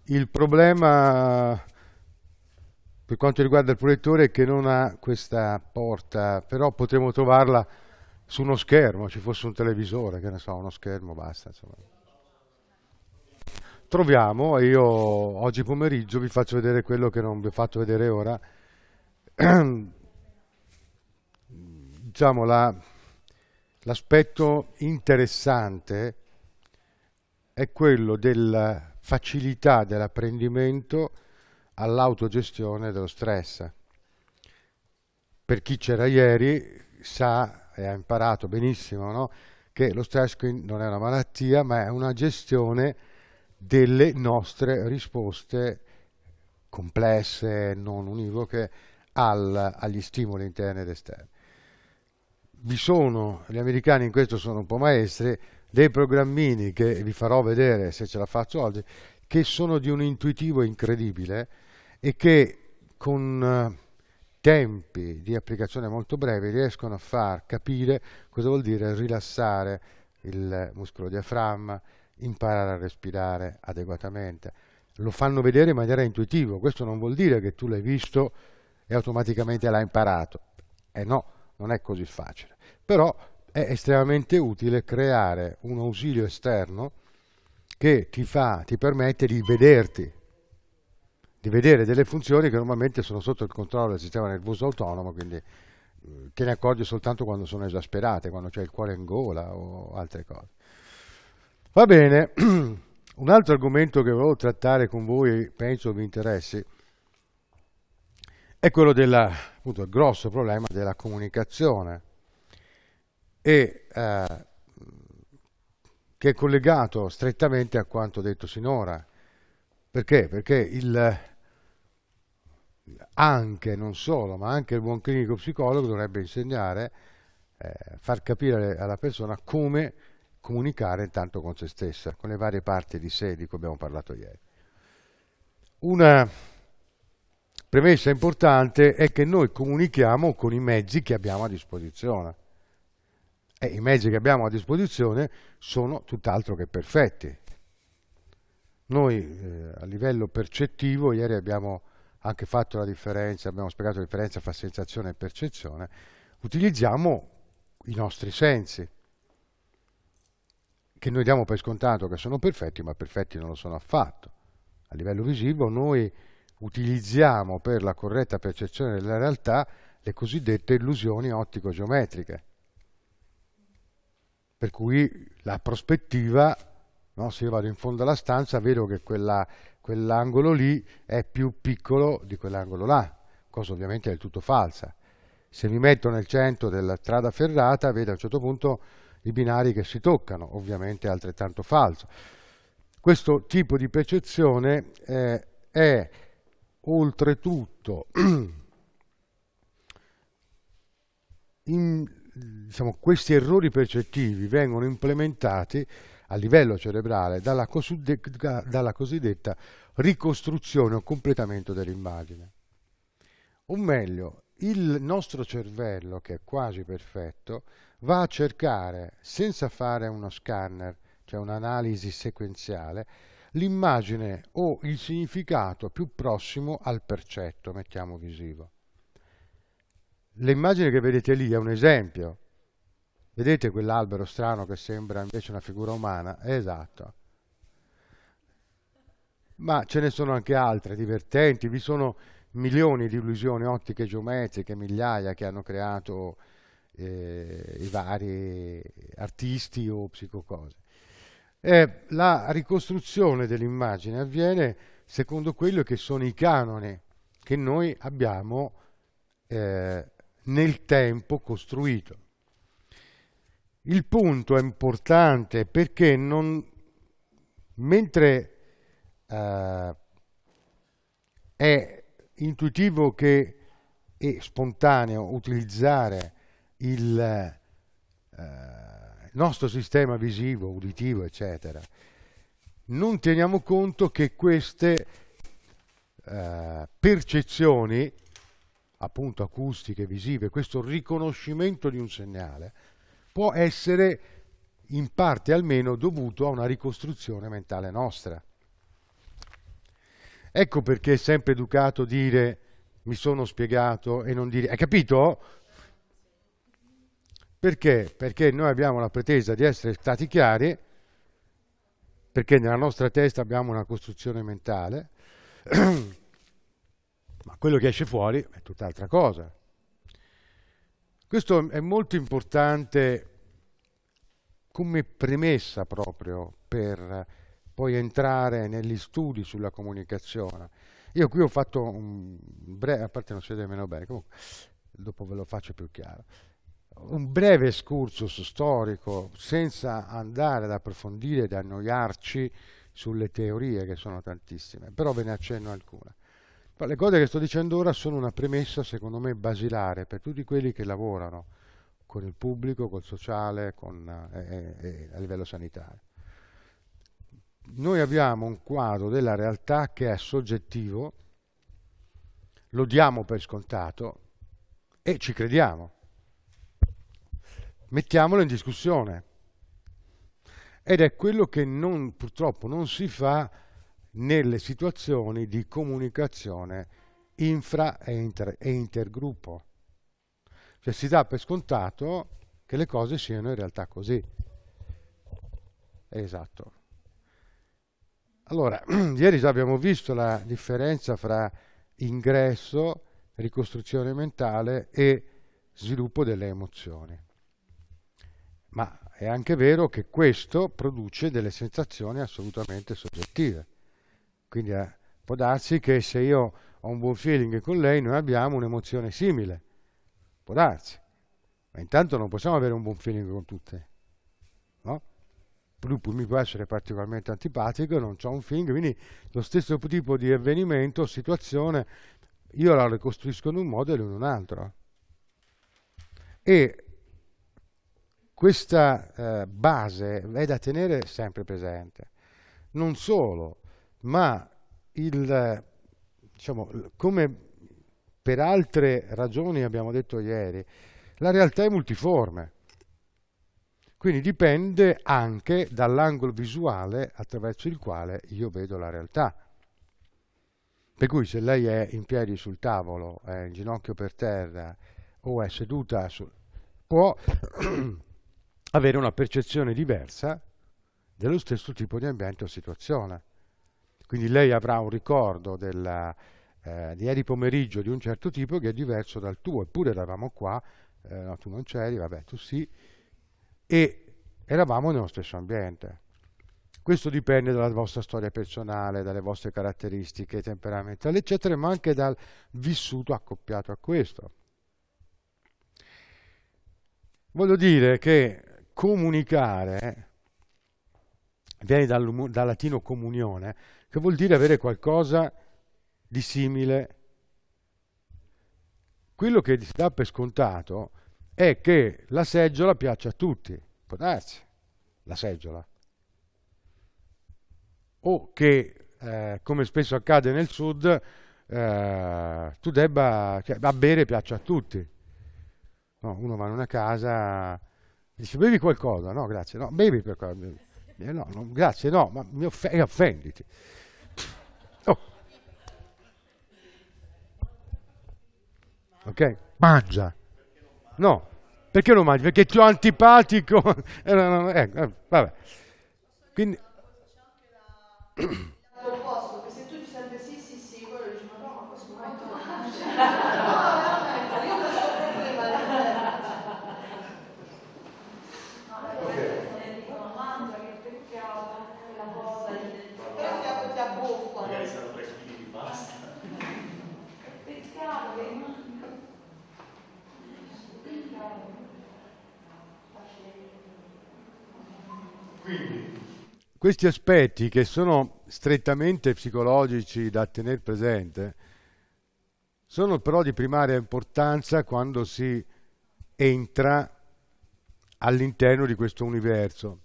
il problema per quanto riguarda il proiettore è che non ha questa porta, però potremmo trovarla su uno schermo, ci fosse un televisore, che ne so, uno schermo, basta. Insomma. Troviamo, io oggi pomeriggio vi faccio vedere quello che non vi ho fatto vedere ora, diciamo, l'aspetto interessante è quello della facilità dell'apprendimento all'autogestione dello stress. Per chi c'era ieri sa e ha imparato benissimo no? che lo stress non è una malattia, ma è una gestione delle nostre risposte complesse, non univoche, al, agli stimoli interni ed esterni. Vi sono, gli americani in questo sono un po' maestri, dei programmini che vi farò vedere se ce la faccio oggi, che sono di un intuitivo incredibile e che con eh, tempi di applicazione molto brevi riescono a far capire cosa vuol dire rilassare il muscolo diaframma, imparare a respirare adeguatamente. Lo fanno vedere in maniera intuitiva, questo non vuol dire che tu l'hai visto e automaticamente l'ha imparato. Eh no, non è così facile. Però è estremamente utile creare un ausilio esterno che ti, fa, ti permette di vederti, di vedere delle funzioni che normalmente sono sotto il controllo del sistema nervoso autonomo, quindi mm, te ne accorgi soltanto quando sono esasperate, quando c'è il cuore in gola o altre cose. Va bene, un altro argomento che volevo trattare con voi, penso vi interessi, è quello del appunto, grosso problema della comunicazione e, eh, che è collegato strettamente a quanto detto sinora. Perché? Perché il, anche, non solo, ma anche il buon clinico psicologo dovrebbe insegnare, eh, far capire alla persona come comunicare intanto con se stessa, con le varie parti di sé di cui abbiamo parlato ieri. Una premessa importante è che noi comunichiamo con i mezzi che abbiamo a disposizione. E i mezzi che abbiamo a disposizione sono tutt'altro che perfetti. Noi eh, a livello percettivo, ieri abbiamo anche fatto la differenza, abbiamo spiegato la differenza fra sensazione e percezione, utilizziamo i nostri sensi, che noi diamo per scontato che sono perfetti, ma perfetti non lo sono affatto. A livello visivo noi utilizziamo per la corretta percezione della realtà le cosiddette illusioni ottico-geometriche, per cui la prospettiva, no, se io vado in fondo alla stanza vedo che quell'angolo lì è più piccolo di quell'angolo là, cosa ovviamente è del tutto falsa. Se mi metto nel centro della strada ferrata vedo a un certo punto i binari che si toccano, ovviamente è altrettanto falso. Questo tipo di percezione eh, è oltretutto in, diciamo, questi errori percettivi vengono implementati a livello cerebrale dalla cosiddetta, dalla cosiddetta ricostruzione o completamento dell'immagine. O meglio, il nostro cervello, che è quasi perfetto, va a cercare, senza fare uno scanner, cioè un'analisi sequenziale, l'immagine o il significato più prossimo al percetto, mettiamo visivo. L'immagine che vedete lì è un esempio. Vedete quell'albero strano che sembra invece una figura umana? esatto. Ma ce ne sono anche altre divertenti, vi sono milioni di illusioni ottiche geometriche, migliaia che hanno creato eh, i vari artisti o psicocose. Eh, la ricostruzione dell'immagine avviene secondo quello che sono i canoni che noi abbiamo eh, nel tempo costruito. Il punto è importante perché non, mentre eh, è intuitivo che, e spontaneo utilizzare il, eh, nostro sistema visivo, uditivo, eccetera, non teniamo conto che queste eh, percezioni, appunto acustiche, visive, questo riconoscimento di un segnale, può essere in parte almeno dovuto a una ricostruzione mentale nostra. Ecco perché è sempre educato dire mi sono spiegato e non dire hai capito? Perché? Perché noi abbiamo la pretesa di essere stati chiari, perché nella nostra testa abbiamo una costruzione mentale, ma quello che esce fuori è tutt'altra cosa. Questo è molto importante come premessa proprio per poi entrare negli studi sulla comunicazione. Io qui ho fatto un breve, a parte non si vede meno bene, comunque dopo ve lo faccio più chiaro un breve excursus storico senza andare ad approfondire ed annoiarci sulle teorie che sono tantissime, però ve ne accenno alcune. Le cose che sto dicendo ora sono una premessa secondo me basilare per tutti quelli che lavorano con il pubblico, col sociale, con, eh, eh, eh a livello sanitario. Noi abbiamo un quadro della realtà che è soggettivo, lo diamo per scontato e ci crediamo mettiamolo in discussione. Ed è quello che non, purtroppo non si fa nelle situazioni di comunicazione infra e, inter e intergruppo. Cioè si dà per scontato che le cose siano in realtà così. Esatto. Allora, ieri già abbiamo visto la differenza fra ingresso, ricostruzione mentale e sviluppo delle emozioni ma è anche vero che questo produce delle sensazioni assolutamente soggettive. Quindi eh, può darsi che se io ho un buon feeling con lei, noi abbiamo un'emozione simile. Può darsi. Ma intanto non possiamo avere un buon feeling con tutte. No? Lui mi può essere particolarmente antipatico, non ho un feeling, quindi lo stesso tipo di avvenimento, situazione, io la ricostruisco in un modo e lui in un altro. E questa eh, base è da tenere sempre presente. Non solo, ma il, diciamo, come per altre ragioni abbiamo detto ieri, la realtà è multiforme. Quindi dipende anche dall'angolo visuale attraverso il quale io vedo la realtà. Per cui se lei è in piedi sul tavolo, è in ginocchio per terra o è seduta sul... può avere una percezione diversa dello stesso tipo di ambiente o situazione. Quindi lei avrà un ricordo della, eh, di ieri pomeriggio di un certo tipo che è diverso dal tuo, eppure eravamo qua, eh, no tu non c'eri, vabbè tu sì, e eravamo nello stesso ambiente. Questo dipende dalla vostra storia personale, dalle vostre caratteristiche temperamentali, eccetera, ma anche dal vissuto accoppiato a questo. Voglio dire che comunicare viene dal, dal latino comunione, che vuol dire avere qualcosa di simile. Quello che si dà per scontato è che la seggiola piaccia a tutti, può darsi, la seggiola, o che, eh, come spesso accade nel sud, eh, tu debba, cioè, a bere piaccia a tutti. No, uno va in una casa, dice bevi qualcosa, no grazie, no, bevi qualcosa, bevi. No, no, grazie, no, ma mi off eh, offenditi. Oh. Ok? Mangia. No, perché non mangi? Perché ti ho antipatico. Eh, eh, eh, vabbè. Quindi... Questi aspetti che sono strettamente psicologici da tenere presente sono però di primaria importanza quando si entra all'interno di questo universo.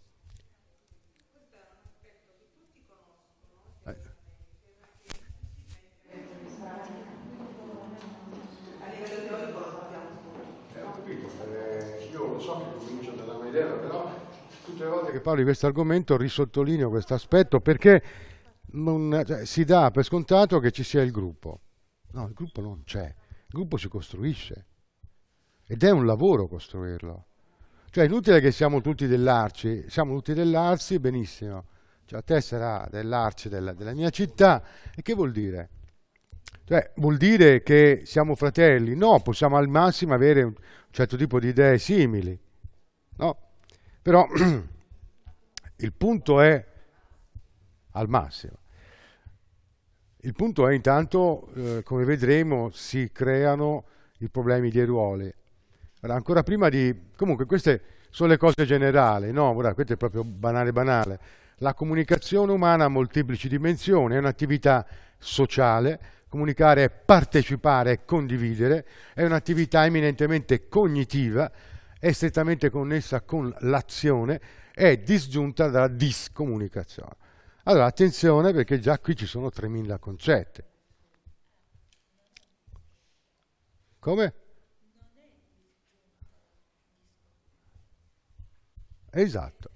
tutte le volte che parlo di questo argomento risottolineo questo aspetto perché non, cioè, si dà per scontato che ci sia il gruppo. No, il gruppo non c'è, il gruppo si costruisce ed è un lavoro costruirlo. Cioè è inutile che siamo tutti dell'Arci, siamo tutti dell'Arci, benissimo. Cioè, te sarà dell'Arci della, della mia città e che vuol dire? Cioè, vuol dire che siamo fratelli? No, possiamo al massimo avere un certo tipo di idee simili, no? Però Il punto è al massimo. Il punto è intanto, eh, come vedremo, si creano i problemi dei ruoli. Allora, ancora prima di... Comunque, queste sono le cose generali, no? Guarda, questo è proprio banale banale. La comunicazione umana ha molteplici dimensioni, è un'attività sociale, comunicare è partecipare e condividere, è un'attività eminentemente cognitiva, è strettamente connessa con l'azione, è disgiunta dalla discomunicazione. Allora, attenzione perché già qui ci sono 3.000 concetti. Come? Esatto.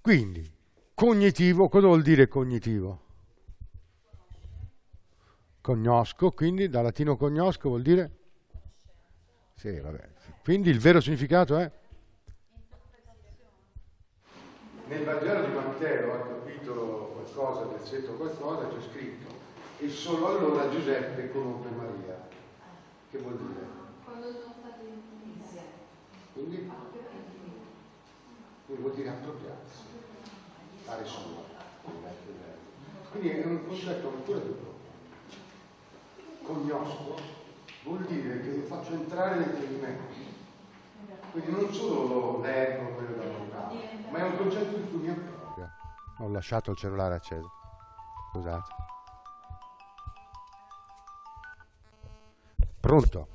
Quindi, cognitivo, cosa vuol dire cognitivo? Cognosco, quindi dal latino cognosco vuol dire? Sì, vabbè. Quindi il vero significato è? nel Vangelo di Matteo al capitolo qualcosa del centro qualcosa c'è scritto e solo allora Giuseppe conobbe Maria che vuol dire? quando sono stati insieme quindi? Ah, quindi vuol dire appropriarsi fare solo. quindi è un concetto ancora più profondo cognosco vuol dire che mi faccio entrare nel chiarimento quindi non solo leggo quello da lontano, ma è un concetto di cui mi approprio. Ho lasciato il cellulare acceso. Scusate. Pronto?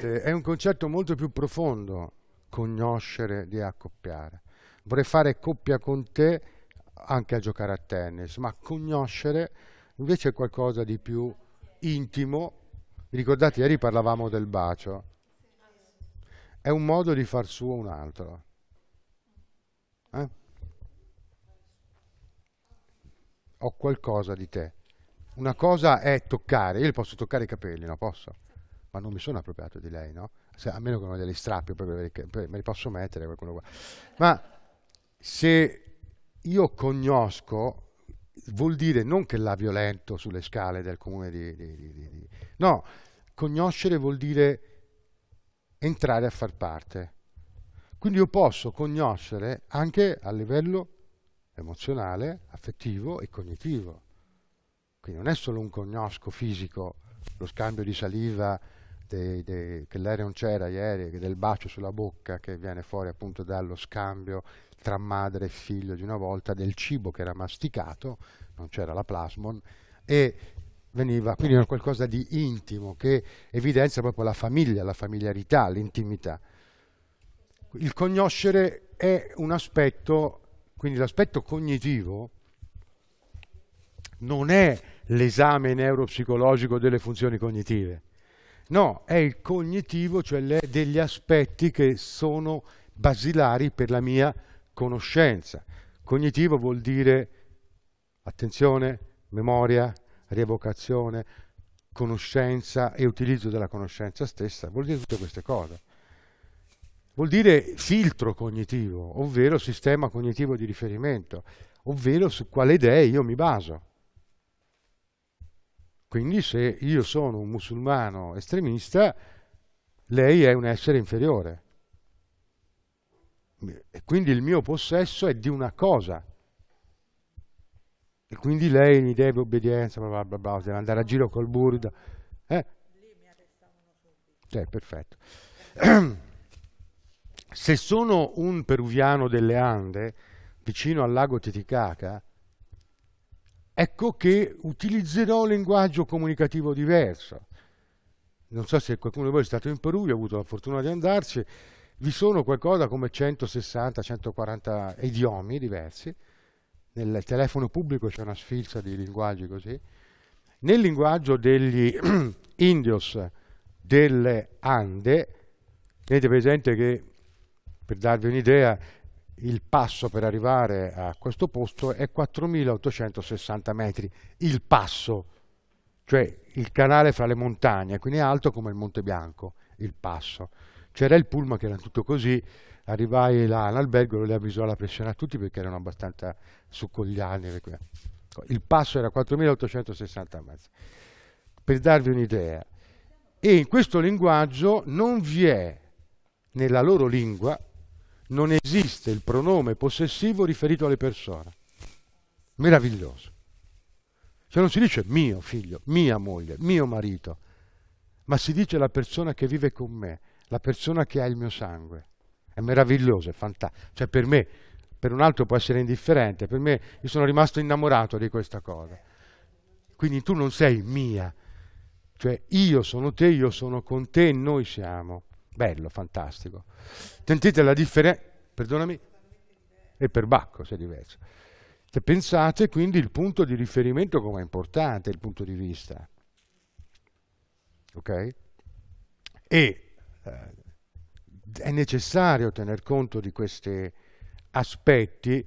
Vedete, è un concetto molto più profondo conoscere di accoppiare. Vorrei fare coppia con te anche a giocare a tennis, ma conoscere invece è qualcosa di più intimo. Vi ricordate, ieri parlavamo del bacio. È un modo di far suo un altro. Eh? Ho qualcosa di te. Una cosa è toccare, io posso toccare i capelli, no? Posso ma non mi sono appropriato di lei, no? Se, a meno che non ho degli strappi, me li posso mettere qualcuno qua. Ma se io conosco vuol dire non che la violento sulle scale del comune di, di, di, di, No, conoscere vuol dire entrare a far parte. Quindi io posso conoscere anche a livello emozionale, affettivo e cognitivo. Quindi non è solo un conosco fisico, lo scambio di saliva, de, de, che l'aereo non c'era ieri, del bacio sulla bocca che viene fuori appunto dallo scambio tra madre e figlio di una volta, del cibo che era masticato, non c'era la plasmon, e veniva quindi era qualcosa di intimo che evidenzia proprio la famiglia, la familiarità, l'intimità. Il conoscere è un aspetto, quindi l'aspetto cognitivo non è l'esame neuropsicologico delle funzioni cognitive, No, è il cognitivo, cioè le, degli aspetti che sono basilari per la mia conoscenza. Cognitivo vuol dire attenzione, memoria, rievocazione, conoscenza e utilizzo della conoscenza stessa, vuol dire tutte queste cose. Vuol dire filtro cognitivo, ovvero sistema cognitivo di riferimento, ovvero su quale idee io mi baso. Quindi se io sono un musulmano estremista, lei è un essere inferiore. E quindi il mio possesso è di una cosa. E quindi lei mi deve obbedienza, bla bla bla, deve andare a giro col burda. Eh? Cioè, perfetto. Se sono un peruviano delle Ande, vicino al lago Titicaca, ecco che utilizzerò un linguaggio comunicativo diverso. Non so se qualcuno di voi è stato in Perù, io ho avuto la fortuna di andarci, vi sono qualcosa come 160-140 idiomi diversi, nel telefono pubblico c'è una sfilza di linguaggi così, nel linguaggio degli indios delle Ande, tenete presente che, per darvi un'idea, il passo per arrivare a questo posto è 4860 metri, il passo, cioè il canale fra le montagne, quindi è alto come il Monte Bianco, il passo. C'era il pullman che era tutto così, arrivai là all'albergo, le avvisò la pressione a tutti perché erano abbastanza succogliani. Ecco, il passo era 4860 metri. Per darvi un'idea. E in questo linguaggio non vi è, nella loro lingua, non esiste il pronome possessivo riferito alle persone. Meraviglioso. Cioè non si dice mio figlio, mia moglie, mio marito, ma si dice la persona che vive con me, la persona che ha il mio sangue. È meraviglioso, è fantastico. Cioè per me, per un altro può essere indifferente, per me io sono rimasto innamorato di questa cosa. Quindi tu non sei mia, cioè io sono te, io sono con te, noi siamo bello, fantastico. Sentite la differenza, perdonami, e per Bacco se è diverso. Se pensate quindi il punto di riferimento come è importante, il punto di vista. Ok? E eh, è necessario tener conto di questi aspetti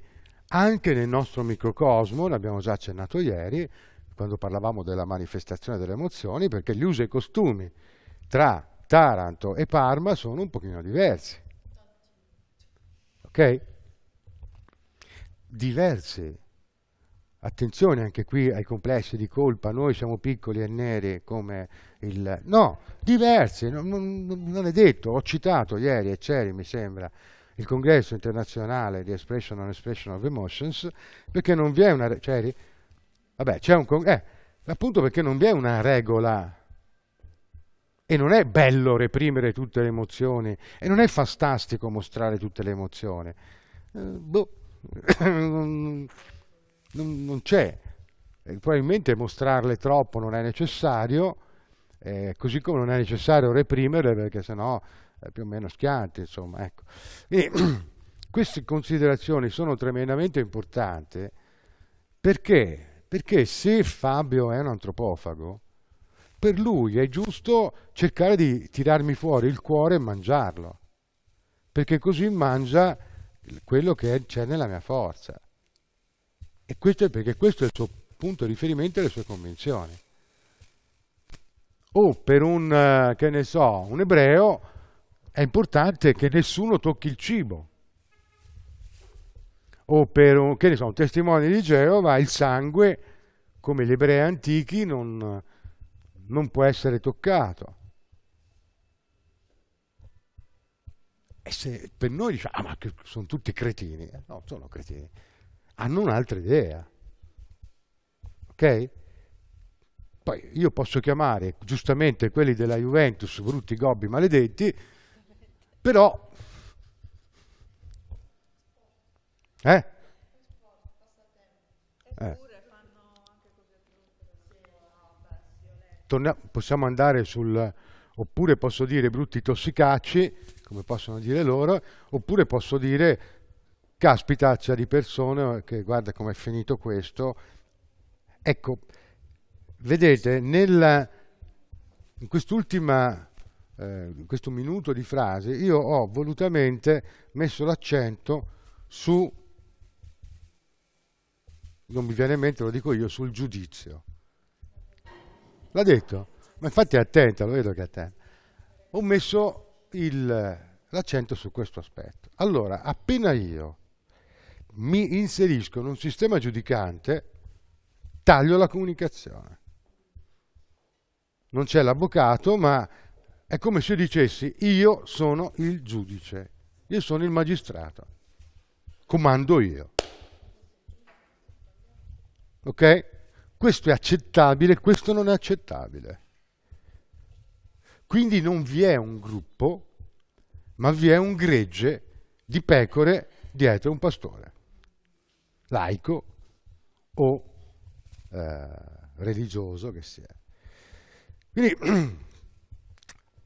anche nel nostro microcosmo, l'abbiamo già accennato ieri, quando parlavamo della manifestazione delle emozioni, perché gli usi e costumi tra Taranto e Parma sono un pochino diversi. Ok? Diverse. Attenzione anche qui ai complessi di colpa, noi siamo piccoli e neri come il... No, diverse, non, non, non è detto, ho citato ieri e c'eri mi sembra il congresso internazionale di Expression and Expression of Emotions perché non vi è una... C'eri? Cioè, vabbè, c'è un... Con... Eh, appunto perché non vi è una regola e non è bello reprimere tutte le emozioni, e non è fantastico mostrare tutte le emozioni. Eh, boh, non, non c'è. Probabilmente mostrarle troppo non è necessario, eh, così come non è necessario reprimerle perché sennò eh, più o meno schianti, insomma. Ecco. E, queste considerazioni sono tremendamente importanti perché? Perché se Fabio è un antropofago, per lui è giusto cercare di tirarmi fuori il cuore e mangiarlo, perché così mangia quello che c'è nella mia forza. E questo è perché questo è il suo punto di riferimento e le sue convinzioni. O per un, eh, che ne so, un ebreo è importante che nessuno tocchi il cibo. O per un, che ne so, un testimone di Geova il sangue, come gli ebrei antichi, non, non può essere toccato. E se per noi diciamo, ah, ma sono tutti cretini, eh, no, sono cretini, hanno un'altra idea. Ok? Poi io posso chiamare giustamente quelli della Juventus brutti gobbi maledetti, però... Eh? eh. possiamo andare sul, oppure posso dire brutti tossicacci, come possono dire loro, oppure posso dire caspitaccia di persone eh, che guarda com'è finito questo. Ecco, vedete, nella, in quest'ultima, eh, in questo minuto di frase, io ho volutamente messo l'accento su, non mi viene in mente, lo dico io, sul giudizio. L'ha detto, ma infatti è attenta, lo vedo che è attenta. Ho messo l'accento su questo aspetto. Allora, appena io mi inserisco in un sistema giudicante, taglio la comunicazione. Non c'è l'avvocato, ma è come se io dicessi io sono il giudice, io sono il magistrato, comando io. Ok? questo è accettabile, questo non è accettabile. Quindi non vi è un gruppo, ma vi è un gregge di pecore dietro un pastore, laico o eh, religioso che sia. Quindi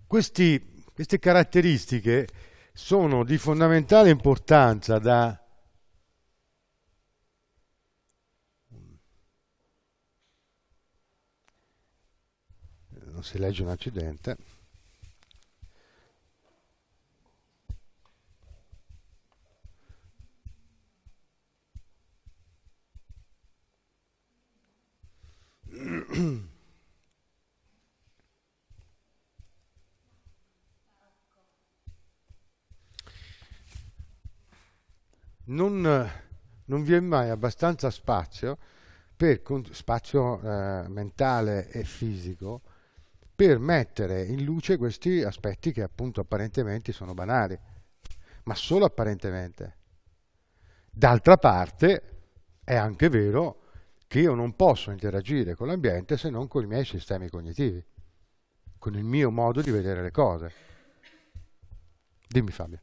questi, queste caratteristiche sono di fondamentale importanza da non si legge un accidente Non, non, vi è mai abbastanza spazio, per, spazio eh, mentale e fisico per mettere in luce questi aspetti che appunto apparentemente sono banali, ma solo apparentemente. D'altra parte è anche vero che io non posso interagire con l'ambiente se non con i miei sistemi cognitivi, con il mio modo di vedere le cose. Dimmi Fabio.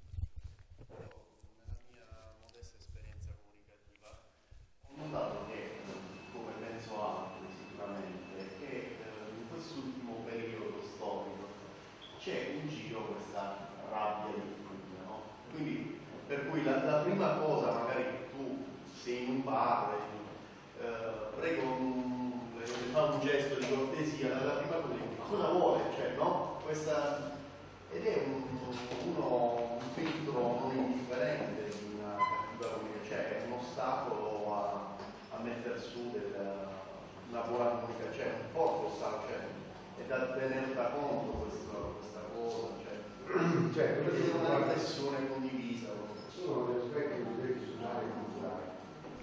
da tenere da conto questo, questa cosa, cioè, cioè non certo, è una pressione condivisa. Sono gli aspetti che devi studiare e culturare.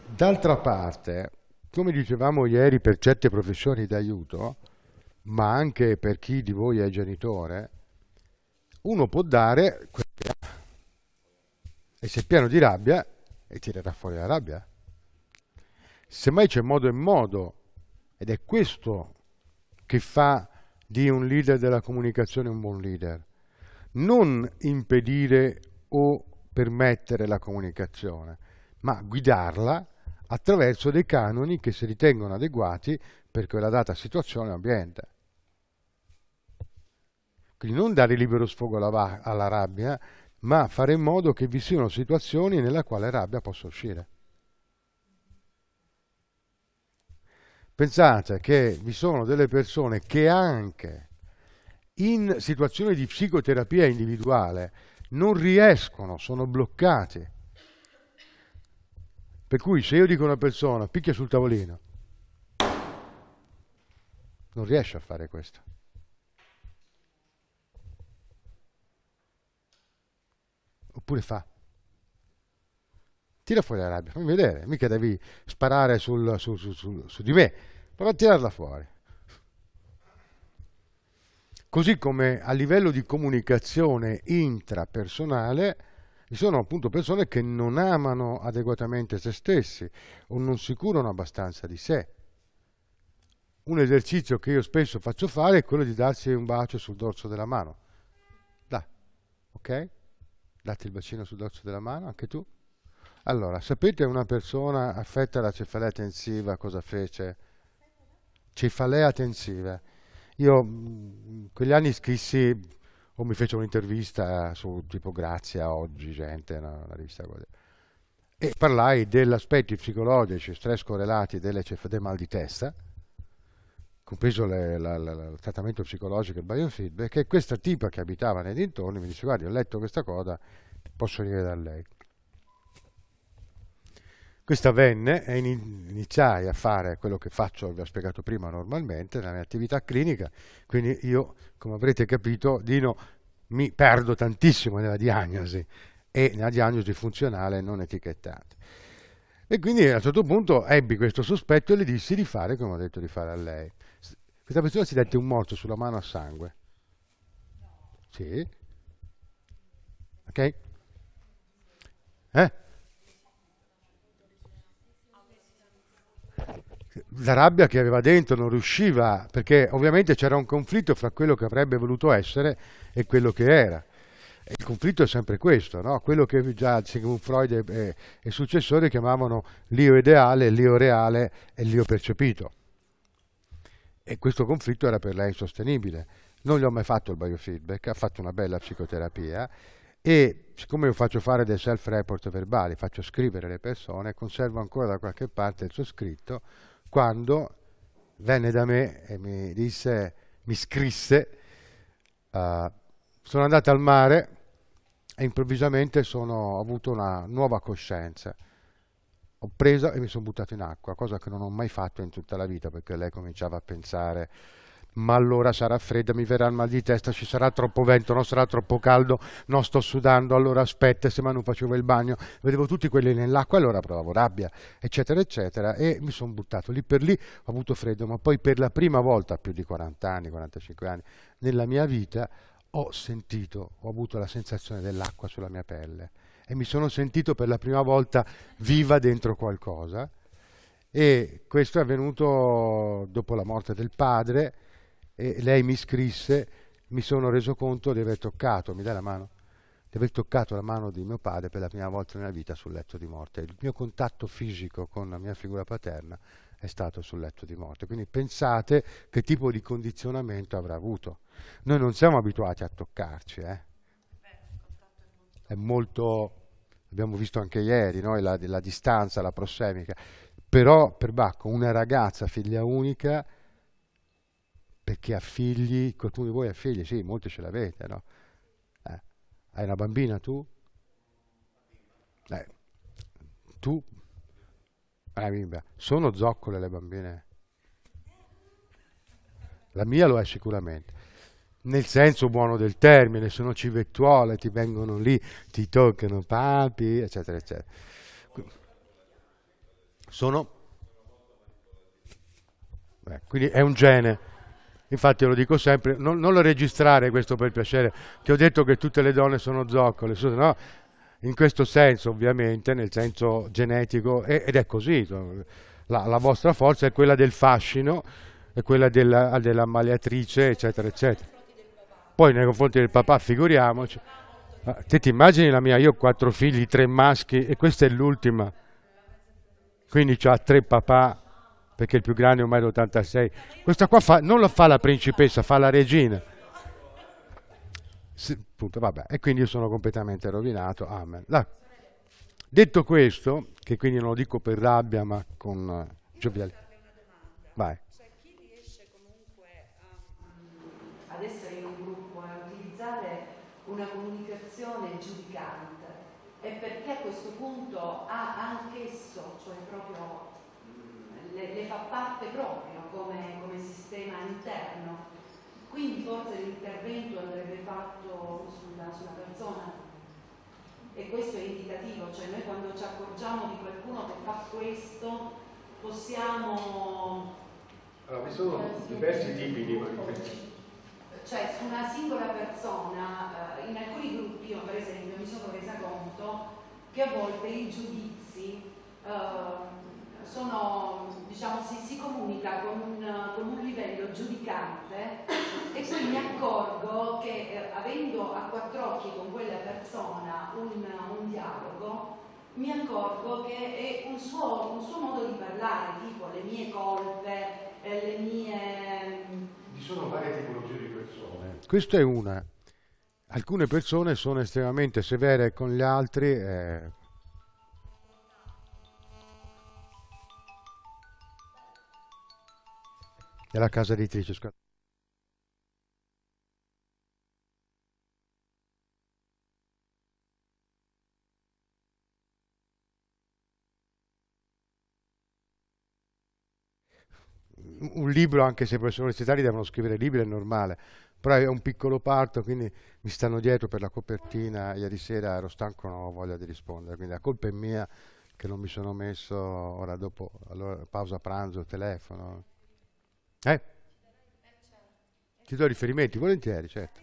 D'altra parte, come dicevamo ieri per certe professioni d'aiuto, ma anche per chi di voi è genitore, uno può dare e se è pieno di rabbia e tirerà fuori la rabbia. Semmai c'è modo e modo, ed è questo che fa di un leader della comunicazione, un buon leader. Non impedire o permettere la comunicazione, ma guidarla attraverso dei canoni che si ritengono adeguati per quella data situazione e ambiente. Quindi non dare libero sfogo alla, alla rabbia, ma fare in modo che vi siano situazioni nella quale rabbia possa uscire. Pensate che vi sono delle persone che anche in situazioni di psicoterapia individuale non riescono, sono bloccate. Per cui se io dico a una persona picchia sul tavolino, non riesce a fare questo. Oppure fa. Tira fuori la rabbia, fammi vedere, mica devi sparare sul, su, su, su, su di me Prova a tirarla fuori. Così come a livello di comunicazione intrapersonale ci sono appunto persone che non amano adeguatamente se stessi o non si curano abbastanza di sé. Un esercizio che io spesso faccio fare è quello di darsi un bacio sul dorso della mano. Da, ok? Datti il bacino sul dorso della mano, anche tu. Allora, sapete una persona affetta da cefalea tensiva cosa fece? cefalea tensiva. Io in mm, quegli anni scrissi o mi fece un'intervista su tipo Grazia, Oggi, Gente, no? una rivista così. E parlai degli aspetti psicologici, stress correlati delle del mal di testa, compreso le, la, la, il trattamento psicologico e il biofeedback, e questa tipa che abitava nei dintorni mi disse guarda, ho letto questa cosa, posso venire da lei. Questa venne e iniziai a fare quello che faccio, vi ho spiegato prima normalmente, nella mia attività clinica, quindi io, come avrete capito, Dino, mi perdo tantissimo nella diagnosi e nella diagnosi funzionale non etichettata. E quindi a un certo punto ebbi questo sospetto e le dissi di fare come ho detto di fare a lei. Questa persona si dette un morso sulla mano a sangue. Sì. Ok? la rabbia che aveva dentro non riusciva, perché ovviamente c'era un conflitto fra quello che avrebbe voluto essere e quello che era. E il conflitto è sempre questo, no? quello che già Sigmund Freud e, e, successori chiamavano l'io ideale, l'io reale e l'io percepito. E questo conflitto era per lei insostenibile. Non gli ho mai fatto il biofeedback, ha fatto una bella psicoterapia e siccome io faccio fare dei self-report verbali, faccio scrivere le persone, conservo ancora da qualche parte il suo scritto quando venne da me e mi disse, mi scrisse, uh, sono andato al mare e improvvisamente sono, ho avuto una nuova coscienza. Ho preso e mi sono buttato in acqua, cosa che non ho mai fatto in tutta la vita perché lei cominciava a pensare ma allora sarà fredda, mi verrà il mal di testa, ci sarà troppo vento, non sarà troppo caldo, non sto sudando, allora aspetta, se ma non facevo il bagno, vedevo tutti quelli nell'acqua, allora provavo rabbia, eccetera, eccetera, e mi sono buttato lì per lì, ho avuto freddo, ma poi per la prima volta, più di 40 anni, 45 anni, nella mia vita ho sentito, ho avuto la sensazione dell'acqua sulla mia pelle e mi sono sentito per la prima volta viva dentro qualcosa e questo è avvenuto dopo la morte del padre, e lei mi scrisse, mi sono reso conto di aver toccato, mi dai la mano? Di aver toccato la mano di mio padre per la prima volta nella vita sul letto di morte. Il mio contatto fisico con la mia figura paterna è stato sul letto di morte. Quindi pensate che tipo di condizionamento avrà avuto. Noi non siamo abituati a toccarci, eh? È molto, abbiamo visto anche ieri, noi la, la distanza, la prossemica. Però per Bacco una ragazza, figlia unica, perché ha figli, qualcuno di voi ha figli, sì, molti ce l'avete, no? Eh, hai una bambina tu? Eh, tu? Hai ah, bimba. Sono zoccole le bambine? La mia lo è sicuramente nel senso buono del termine, sono civettuole, ti vengono lì, ti toccano papi, eccetera, eccetera. Sono... Beh, quindi è un gene infatti lo dico sempre, non, non, lo registrare questo per piacere, ti ho detto che tutte le donne sono zoccole, no? in questo senso ovviamente, nel senso genetico, ed è così, la, la vostra forza è quella del fascino, è quella della, della maleatrice, eccetera, eccetera. Poi nei confronti del papà, figuriamoci, te ti immagini la mia, io ho quattro figli, tre maschi e questa è l'ultima, quindi ha tre papà, perché il più grande è 1,86 l'86. Questa qua fa, non la fa la principessa, fa la regina. Sì, punto, vabbè, e quindi io sono completamente rovinato. Amen. La. Detto questo, che quindi non lo dico per rabbia, ma con uh, eh, giovialità. Vai. Cioè, chi riesce comunque ad essere in un gruppo e a utilizzare una comunicazione giudicante? E perché a questo punto ha anch'esso, cioè proprio le, le fa parte proprio come, come, sistema interno. Quindi forse l'intervento andrebbe fatto sulla, sulla persona e questo è indicativo, cioè noi quando ci accorgiamo di qualcuno che fa questo possiamo... Allora, vi sono diversi tipi di manifestazioni. Cioè su una singola persona, eh, in alcuni gruppi io per esempio mi sono resa conto che a volte i giudizi eh, sono, diciamo, si, si, comunica con un, con un, livello giudicante e poi mi accorgo che eh, avendo a quattro occhi con quella persona un, un dialogo, mi accorgo che è un suo, un suo, modo di parlare, tipo le mie colpe, eh, le mie... Ci sono varie tipologie di persone. Questa è una. Alcune persone sono estremamente severe con gli altri. Eh della casa editrice. Scusate. un libro, anche se i professori universitari devono scrivere libri, è normale, però è un piccolo parto, quindi mi stanno dietro per la copertina, ieri sera ero stanco, non ho voglia di rispondere, quindi la colpa è mia che non mi sono messo, ora dopo, allora, pausa pranzo, telefono, eh? Ti do riferimenti, volentieri, certo.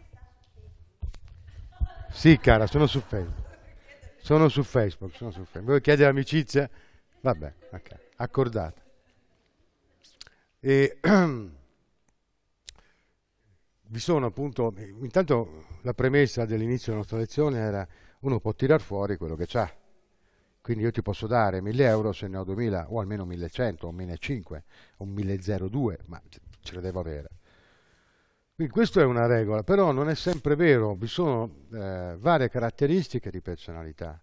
Sì, cara, sono su Facebook. Sono su Facebook, sono su Facebook. Vuoi chiedere amicizia? Vabbè, ok, accordata. E, vi sono appunto, intanto la premessa dell'inizio della nostra lezione era uno può tirar fuori quello che ha quindi io ti posso dare 1000 euro se ne ho 2000 o almeno 1100 o 1500 o 1002, ma ce le devo avere. Quindi questa è una regola, però non è sempre vero, vi sono eh, varie caratteristiche di personalità.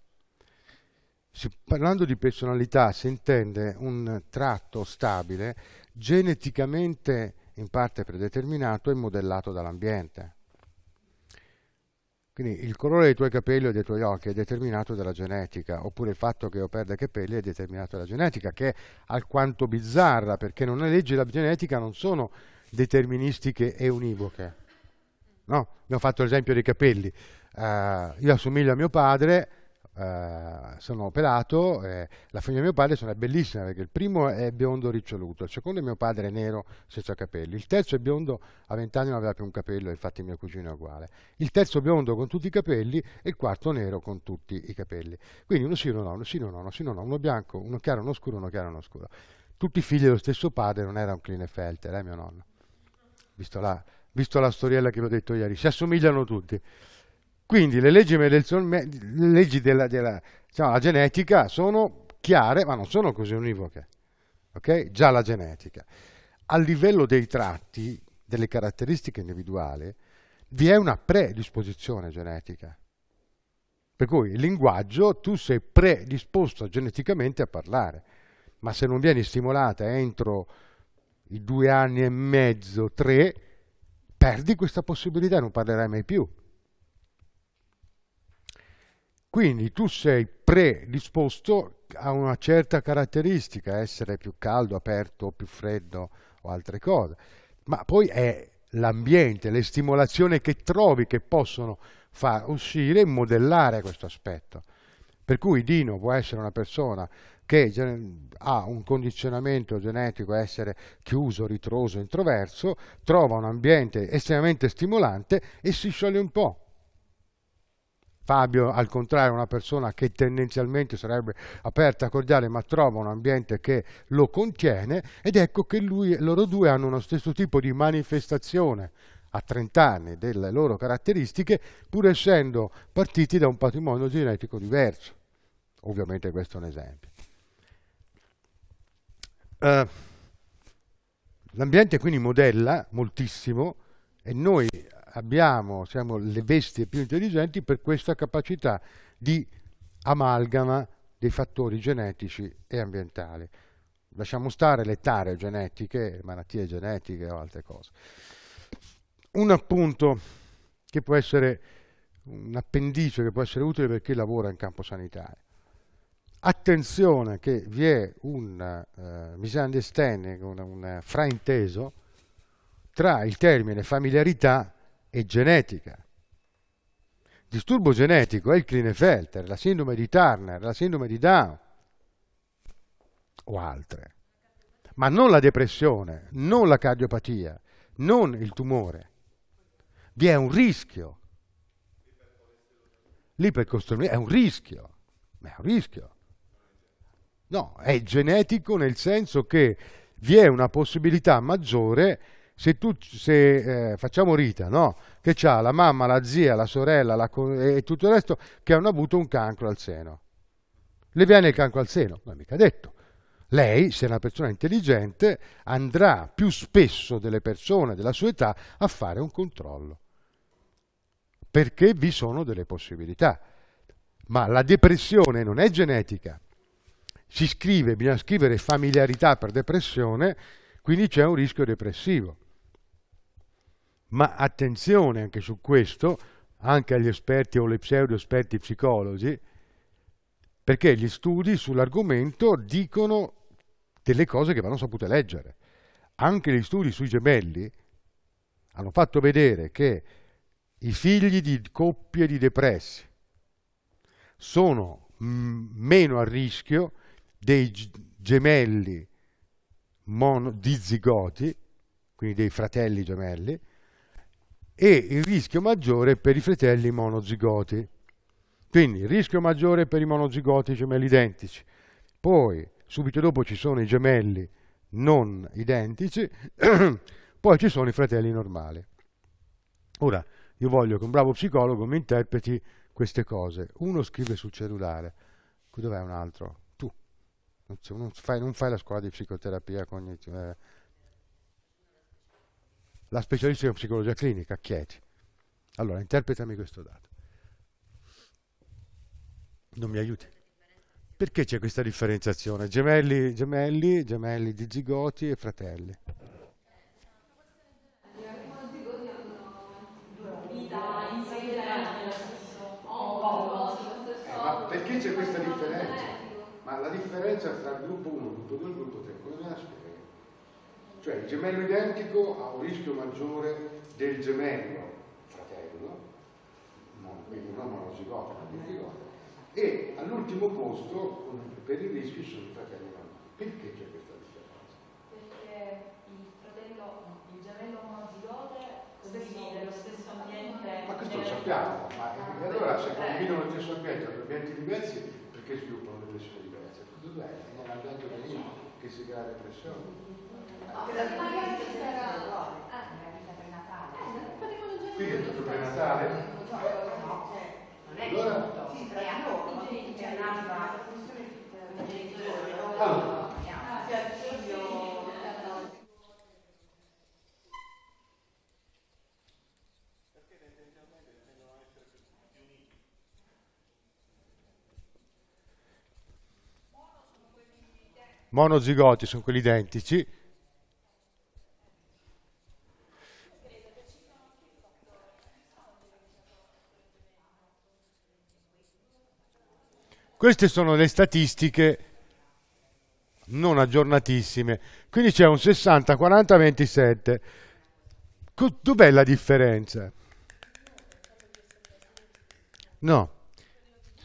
Si, parlando di personalità si intende un tratto stabile, geneticamente in parte predeterminato e modellato dall'ambiente. Quindi il colore dei tuoi capelli o dei tuoi occhi è determinato dalla genetica, oppure il fatto che io perda capelli è determinato dalla genetica, che è alquanto bizzarra, perché non le leggi della genetica non sono deterministiche e univoche. No? Abbiamo fatto l'esempio dei capelli. Uh, io assomiglio a mio padre, eh, sono operato, eh, la famiglia di mio padre è bellissima perché il primo è biondo riccioluto, il secondo è mio padre è nero senza capelli, il terzo è biondo a vent'anni non aveva più un capello, infatti mio cugino è uguale, il terzo biondo con tutti i capelli e il quarto nero con tutti i capelli. Quindi uno sì, uno no, uno sì, uno no, uno sì, uno no, uno bianco, uno chiaro, uno scuro, uno chiaro, uno scuro. Tutti figli dello stesso padre, non era un Klinefelter, eh mio nonno, visto la, visto la storiella che vi ho detto ieri, si assomigliano tutti. Quindi le leggi, le leggi della, della diciamo, genetica sono chiare, ma non sono così univoche. Okay? Già la genetica. A livello dei tratti, delle caratteristiche individuali, vi è una predisposizione genetica. Per cui il linguaggio tu sei predisposto geneticamente a parlare, ma se non vieni stimolata entro i due anni e mezzo, tre, perdi questa possibilità, e non parlerai mai più. Quindi tu sei predisposto a una certa caratteristica, essere più caldo, aperto, più freddo o altre cose, ma poi è l'ambiente, le stimolazioni che trovi che possono far uscire e modellare questo aspetto. Per cui Dino può essere una persona che ha un condizionamento genetico essere chiuso, ritroso, introverso, trova un ambiente estremamente stimolante e si scioglie un po'. Fabio al contrario è una persona che tendenzialmente sarebbe aperta, cordiale, ma trova un ambiente che lo contiene ed ecco che lui, loro due hanno uno stesso tipo di manifestazione a 30 anni delle loro caratteristiche, pur essendo partiti da un patrimonio genetico diverso. Ovviamente questo è un esempio. Uh, l'ambiente quindi modella moltissimo e noi abbiamo, siamo le bestie più intelligenti per questa capacità di amalgama dei fattori genetici e ambientali. Lasciamo stare le tare genetiche, malattie genetiche o altre cose. Un appunto che può essere un appendice che può essere utile per chi lavora in campo sanitario. Attenzione che vi è un uh, eh, misunderstanding, un, un frainteso tra il termine familiarità e genetica. Disturbo genetico è il Klinefelter, la sindrome di Turner, la sindrome di Down o altre, ma non la depressione, non la cardiopatia, non il tumore. Vi è un rischio. L'ipercostruzione è un rischio, ma è un rischio. No, è genetico nel senso che vi è una possibilità maggiore se, tu, se eh, facciamo Rita, no? che ha la mamma, la zia, la sorella la e tutto il resto, che hanno avuto un cancro al seno. Le viene il cancro al seno, non è mica detto. Lei, se è una persona intelligente, andrà più spesso delle persone della sua età a fare un controllo, perché vi sono delle possibilità. Ma la depressione non è genetica. Si scrive, bisogna scrivere familiarità per depressione, quindi c'è un rischio depressivo ma attenzione anche su questo, anche agli esperti o le pseudo esperti psicologi, perché gli studi sull'argomento dicono delle cose che vanno sapute leggere. Anche gli studi sui gemelli hanno fatto vedere che i figli di coppie di depressi sono mm, meno a rischio dei gemelli monodizigoti, quindi dei fratelli gemelli, e il rischio maggiore per i fratelli monozigoti. Quindi il rischio maggiore per i monozigoti gemelli identici. Poi subito dopo ci sono i gemelli non identici, poi ci sono i fratelli normali. Ora, io voglio che un bravo psicologo mi interpreti queste cose. Uno scrive sul cellulare, dov'è un altro? Tu. Non fai, non fai la scuola di psicoterapia cognitiva. Eh la specialista in psicologia clinica a Chieti. Allora, interpretami questo dato. Non mi aiuti. Perché c'è questa differenziazione? Gemelli, gemelli, gemelli di zigoti e fratelli. perché c'è questa differenza? Ma la differenza tra il gruppo 1, gruppo 2 e gruppo 3, come me la spieghi? Cioè il gemello identico ha un rischio maggiore del gemello fratello, quindi non monozigota, ma bifigota, e all'ultimo posto per i rischi sono i fratelli normali. Perché c'è questa differenza? Perché il fratello, il gemello monozigote convive nello stesso ambiente. Ma questo lo sappiamo, ma ah, allora se convivono lo stesso ambiente, ad ambienti diversi, perché sviluppano depressioni diverse? Tutto bene, non ha ambiente che si crea depressione so, la magari sarà... Ah, la vita prenatale. Eh, potremmo non Qui è tutto prenatale? No, no, allora... Sì, tre anni, monozigoti sono quelli identici, Queste sono le statistiche non aggiornatissime. Quindi c'è un 60, 40, 27. Dov'è la differenza? No,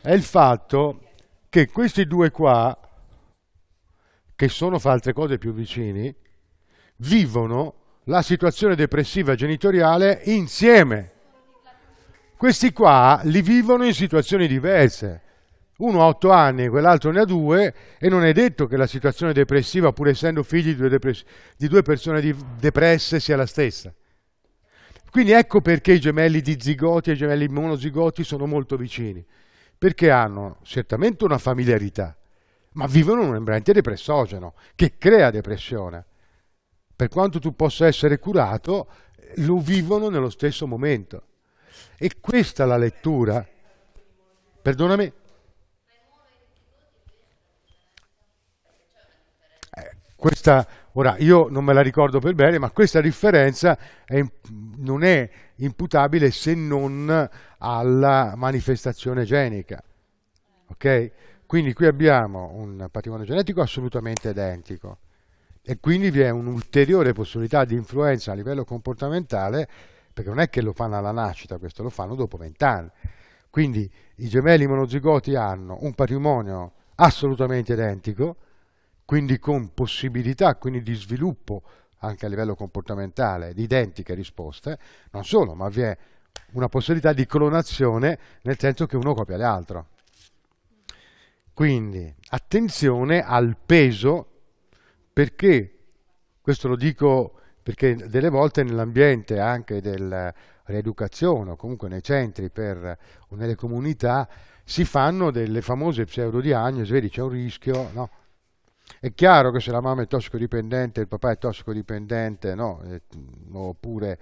è il fatto che questi due qua, che sono fra altre cose più vicini, vivono la situazione depressiva genitoriale insieme. Questi qua li vivono in situazioni diverse uno ha otto anni e quell'altro ne ha due e non è detto che la situazione depressiva, pur essendo figli di due, di due persone di depresse, sia la stessa. Quindi ecco perché i gemelli di zigoti e i gemelli monozigoti sono molto vicini, perché hanno certamente una familiarità, ma vivono un ambiente depressogeno che crea depressione. Per quanto tu possa essere curato, lo vivono nello stesso momento. E questa è la lettura, perdonami, Questa, ora, io non me la ricordo per bene, ma questa differenza è, non è imputabile se non alla manifestazione genica. Ok? Quindi qui abbiamo un patrimonio genetico assolutamente identico e quindi vi è un'ulteriore possibilità di influenza a livello comportamentale perché non è che lo fanno alla nascita, questo lo fanno dopo vent'anni. Quindi i gemelli monozigoti hanno un patrimonio assolutamente identico, quindi con possibilità quindi di sviluppo anche a livello comportamentale di identiche risposte, non solo, ma vi è una possibilità di clonazione nel senso che uno copia l'altro. Quindi attenzione al peso perché, questo lo dico perché delle volte nell'ambiente anche della rieducazione o comunque nei centri per, o nelle comunità si fanno delle famose pseudodiagnosi, vedi c'è un rischio, no? È chiaro che se la mamma è tossicodipendente, il papà è tossicodipendente, no? Eh, oppure...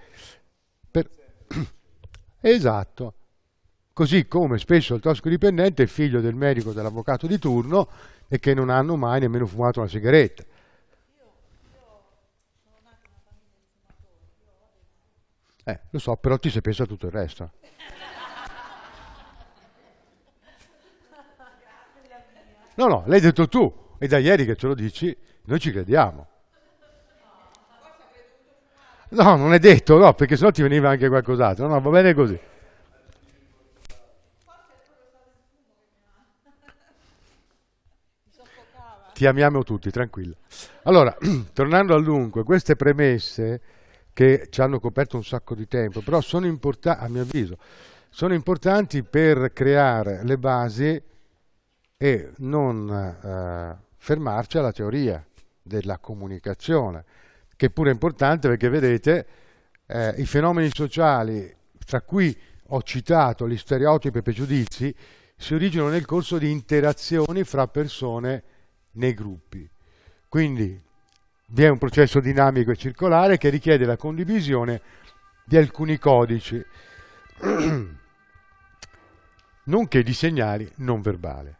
Per... esatto. Così come spesso il tossicodipendente è figlio del medico, dell'avvocato di turno e che non hanno mai nemmeno fumato una sigaretta. Eh, lo so, però ti sei pensato tutto il resto. No, no, l'hai detto tu. E da ieri che ce lo dici, noi ci crediamo. No, non è detto, no, perché sennò ti veniva anche qualcos'altro. No, va bene così. Ti amiamo tutti, tranquillo. Allora, tornando al dunque, queste premesse che ci hanno coperto un sacco di tempo, però sono importanti, a mio avviso, sono importanti per creare le basi e non... Eh, fermarci alla teoria della comunicazione, che pure è importante perché vedete eh, i fenomeni sociali, tra cui ho citato gli stereotipi e i pregiudizi, si originano nel corso di interazioni fra persone nei gruppi. Quindi vi è un processo dinamico e circolare che richiede la condivisione di alcuni codici, nonché di segnali non verbali.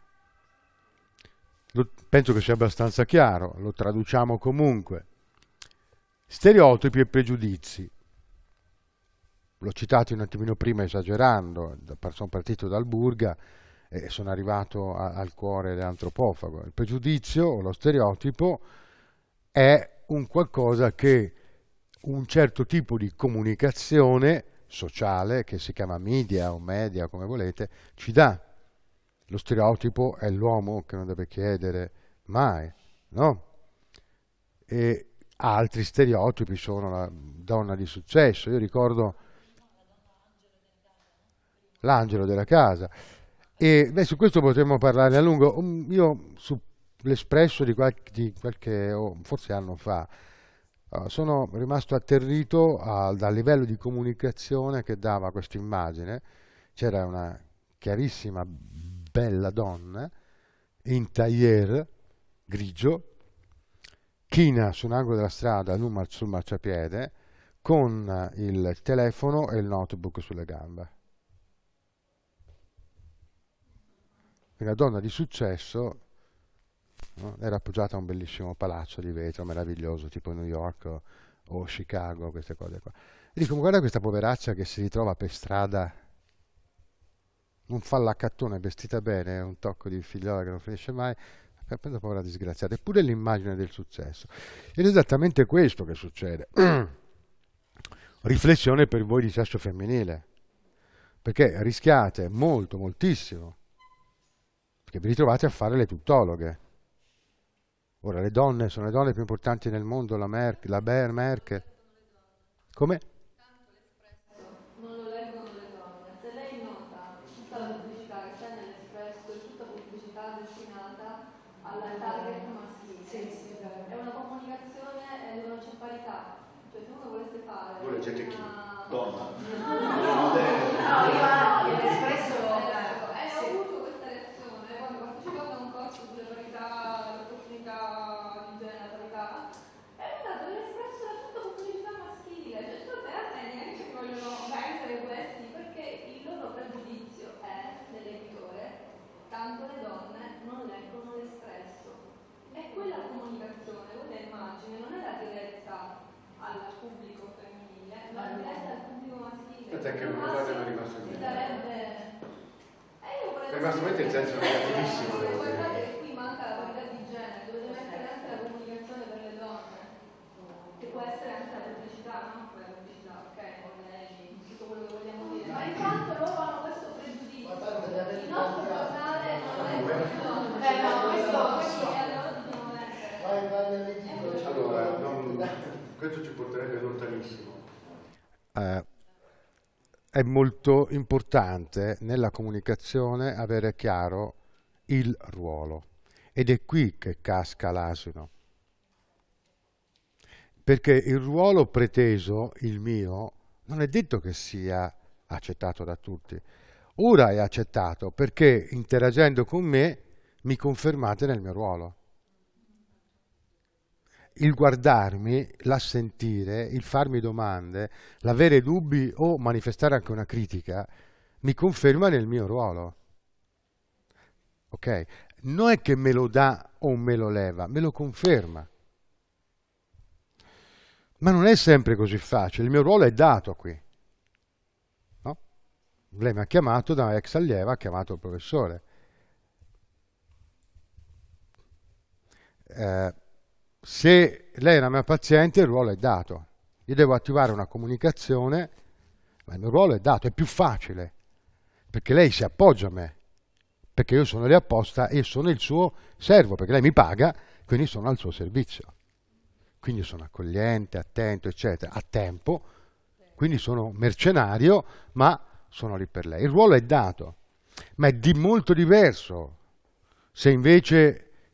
Lo, penso che sia abbastanza chiaro, lo traduciamo comunque. Stereotipi e pregiudizi. L'ho citato un attimino prima esagerando, sono partito dal Burga e sono arrivato a, al cuore dell'antropofago. Il pregiudizio o lo stereotipo è un qualcosa che un certo tipo di comunicazione sociale, che si chiama media o media come volete, ci dà lo stereotipo è l'uomo che non deve chiedere mai, no? E altri stereotipi sono la donna di successo, io ricordo l'angelo della casa. E beh, su questo potremmo parlare a lungo. Um, io sull'espresso di, di qualche, oh, forse anno fa, uh, sono rimasto atterrito uh, dal livello di comunicazione che dava questa immagine. C'era una chiarissima bella donna in tailleur grigio, china su un angolo della strada sul marciapiede con il telefono e il notebook sulle gambe. Una donna di successo no? era appoggiata a un bellissimo palazzo di vetro meraviglioso, tipo New York o, o Chicago, queste cose qua. E dico, guarda questa poveraccia che si ritrova per strada un fallaccattone vestita bene, un tocco di figliola che non finisce mai, prende paura disgraziata, eppure l'immagine del successo. Ed è esattamente questo che succede. Riflessione per voi di sesso femminile, perché rischiate molto, moltissimo, perché vi ritrovate a fare le tuttologhe. Ora, le donne sono le donne più importanti nel mondo, la, Mer- la Bayer Merkel. Come? tanto le donne non leggono le stesso. E quella comunicazione, quella immagine, non era diretta al pubblico femminile, ma diretta al pubblico maschile. Tant'è che non è rimasto in sarebbe... È eh, rimasto in il senso è negativissimo. Guardate che qui manca la parità di genere, dovete mettere anche la comunicazione per le donne, che può essere anche la pubblicità, no? questo ci porterebbe lontanissimo. Eh, è molto importante nella comunicazione avere chiaro il ruolo ed è qui che casca l'asino. Perché il ruolo preteso, il mio, non è detto che sia accettato da tutti. Ora è accettato perché interagendo con me mi confermate nel mio ruolo il guardarmi, l'assentire, il farmi domande, l'avere dubbi o manifestare anche una critica, mi conferma nel mio ruolo. Ok? Non è che me lo dà o me lo leva, me lo conferma. Ma non è sempre così facile, il mio ruolo è dato qui. No? Lei mi ha chiamato da ex allieva, ha chiamato il professore. Eh, se lei è la mia paziente il ruolo è dato. Io devo attivare una comunicazione, ma il mio ruolo è dato, è più facile, perché lei si appoggia a me, perché io sono lì apposta e sono il suo servo, perché lei mi paga, quindi sono al suo servizio. Quindi sono accogliente, attento, eccetera, a tempo, quindi sono mercenario, ma sono lì per lei. Il ruolo è dato, ma è di molto diverso se invece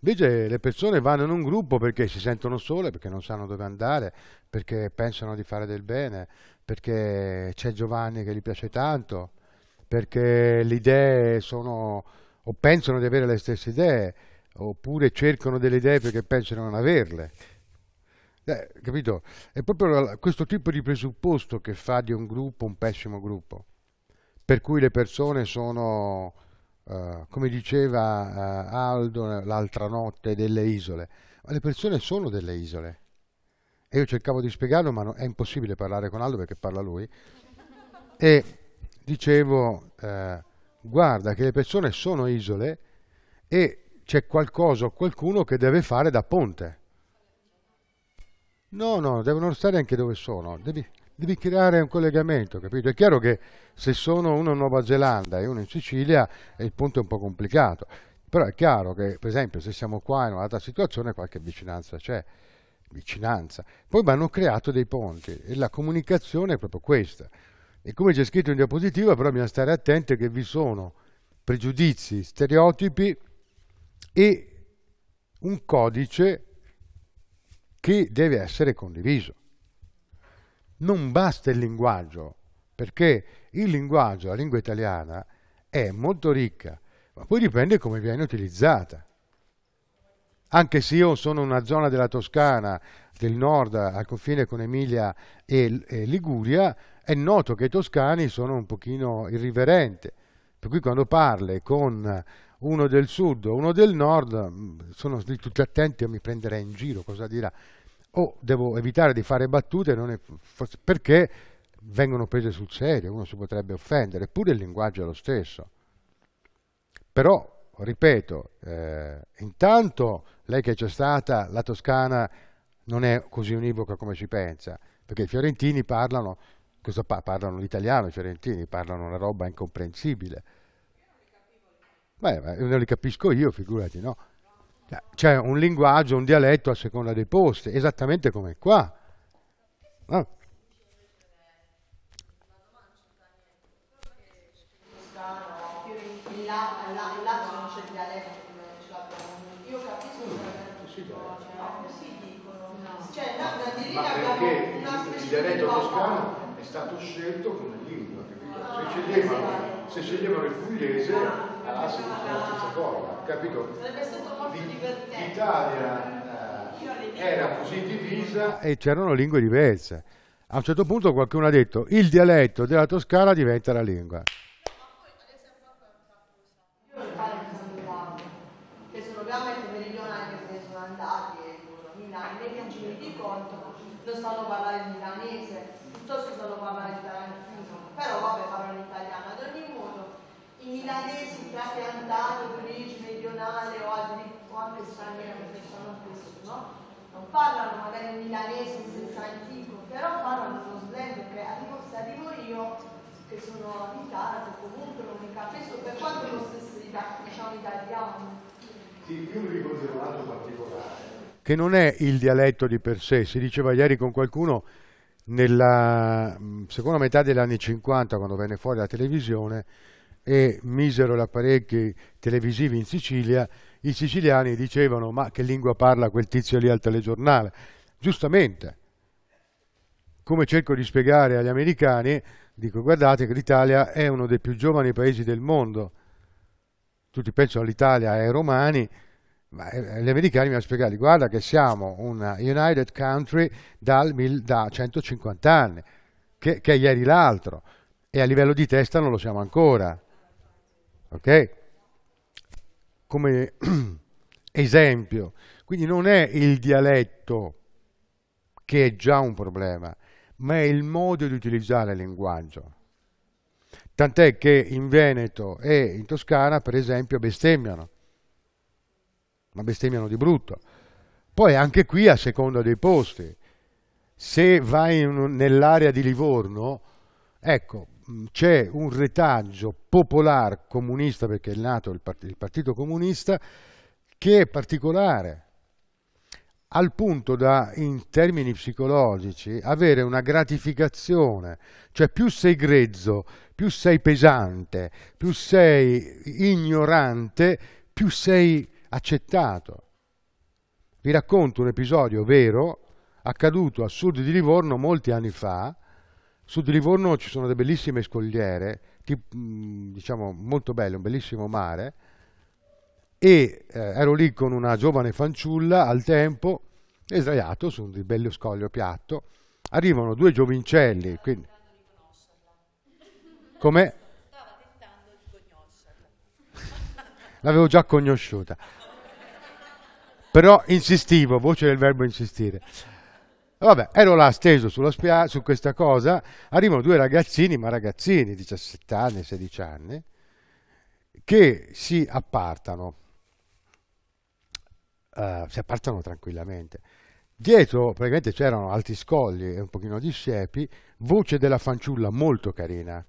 Invece le persone vanno in un gruppo perché si sentono sole, perché non sanno dove andare, perché pensano di fare del bene, perché c'è Giovanni che gli piace tanto, perché le idee sono o pensano di avere le stesse idee, oppure cercano delle idee perché pensano di non averle. Eh, capito? È proprio questo tipo di presupposto che fa di un gruppo un pessimo gruppo, per cui le persone sono eh, come diceva uh, Aldo l'altra notte, delle isole. Ma le persone sono delle isole. E io cercavo di spiegarlo, ma no, è impossibile parlare con Aldo perché parla lui. E dicevo, uh, guarda che le persone sono isole e c'è qualcosa o qualcuno che deve fare da ponte. No, no, devono stare anche dove sono. Devi devi creare un collegamento, capito? È chiaro che se sono uno in Nuova Zelanda e uno in Sicilia il punto è un po' complicato, però è chiaro che per esempio se siamo qua in un'altra situazione qualche vicinanza c'è, vicinanza. Poi vanno creati dei ponti e la comunicazione è proprio questa. E come c'è scritto in diapositiva, però bisogna stare attenti che vi sono pregiudizi, stereotipi e un codice che deve essere condiviso non basta il linguaggio, perché il linguaggio, la lingua italiana, è molto ricca, ma poi dipende come viene utilizzata. Anche se io sono una zona della Toscana, del nord, al confine con Emilia e, e Liguria, è noto che i toscani sono un pochino irriverenti, per cui quando parli con uno del sud o uno del nord, mm, sono tutti attenti o mi prenderei in giro, cosa dirà? o devo evitare di fare battute è, perché vengono prese sul serio, uno si potrebbe offendere, eppure il linguaggio è lo stesso. Però, ripeto, eh, intanto lei che c'è stata, la Toscana non è così univoca come si pensa, perché i fiorentini parlano, cosa pa- parlano l'italiano, i fiorentini parlano una roba incomprensibile. Beh, non li capisco io, figurati, no? C'è un linguaggio, un dialetto a seconda dei posti, esattamente come qua. Ah. perché il dialetto toscano è stato scelto come lingua, capito? Se ci devono se sceglieva il pugliese alla la stessa forma, capito? sarebbe stato divertente L'Italia eh, era così divisa e c'erano lingue diverse. A un certo punto qualcuno ha detto il dialetto della Toscana diventa la lingua. che sono abitate o comunque comunicate, questo per quanto non diciamo, italiano. Sì, io mi ricordo un altro particolare. Che non è il dialetto di per sé, si diceva ieri con qualcuno nella mm, seconda metà degli anni 50 quando venne fuori la televisione e misero gli apparecchi televisivi in Sicilia, i siciliani dicevano ma che lingua parla quel tizio lì al telegiornale? Giustamente, come cerco di spiegare agli americani, dico guardate che l'Italia è uno dei più giovani paesi del mondo, tutti pensano all'Italia e ai romani, ma eh, gli americani mi hanno spiegato, guarda che siamo una United Country dal, da 150 anni, che, che ieri l'altro, e a livello di testa non lo siamo ancora. Ok? Come esempio. Quindi non è il dialetto che è già un problema, ma è il modo di utilizzare il linguaggio. Tant'è che in Veneto e in Toscana, per esempio, bestemmiano, ma bestemmiano di brutto. Poi anche qui a seconda dei posti. Se vai nell'area di Livorno, ecco, c'è un retaggio popolare comunista, perché è nato il, part il Partito Comunista, che è particolare al punto da, in termini psicologici, avere una gratificazione, cioè più sei grezzo, più sei pesante, più sei ignorante, più sei accettato. Vi racconto un episodio vero accaduto a sud di Livorno molti anni fa. Sud di Livorno ci sono delle bellissime scogliere, tipo, diciamo molto belle, un bellissimo mare e eh, ero lì con una giovane fanciulla al tempo, e sdraiato su un bello scoglio piatto. Arrivano due giovincelli, quindi... Come? Stava tentando di cognoscerla. L'avevo già conosciuta. Però insistivo, voce del verbo insistire. Vabbè, ero là steso sulla spia- su questa cosa, arrivano due ragazzini, ma ragazzini, 17 anni, 16 anni, che si appartano eh, si appartano tranquillamente. Dietro praticamente c'erano alti scogli e un pochino di siepi, voce della fanciulla molto carina,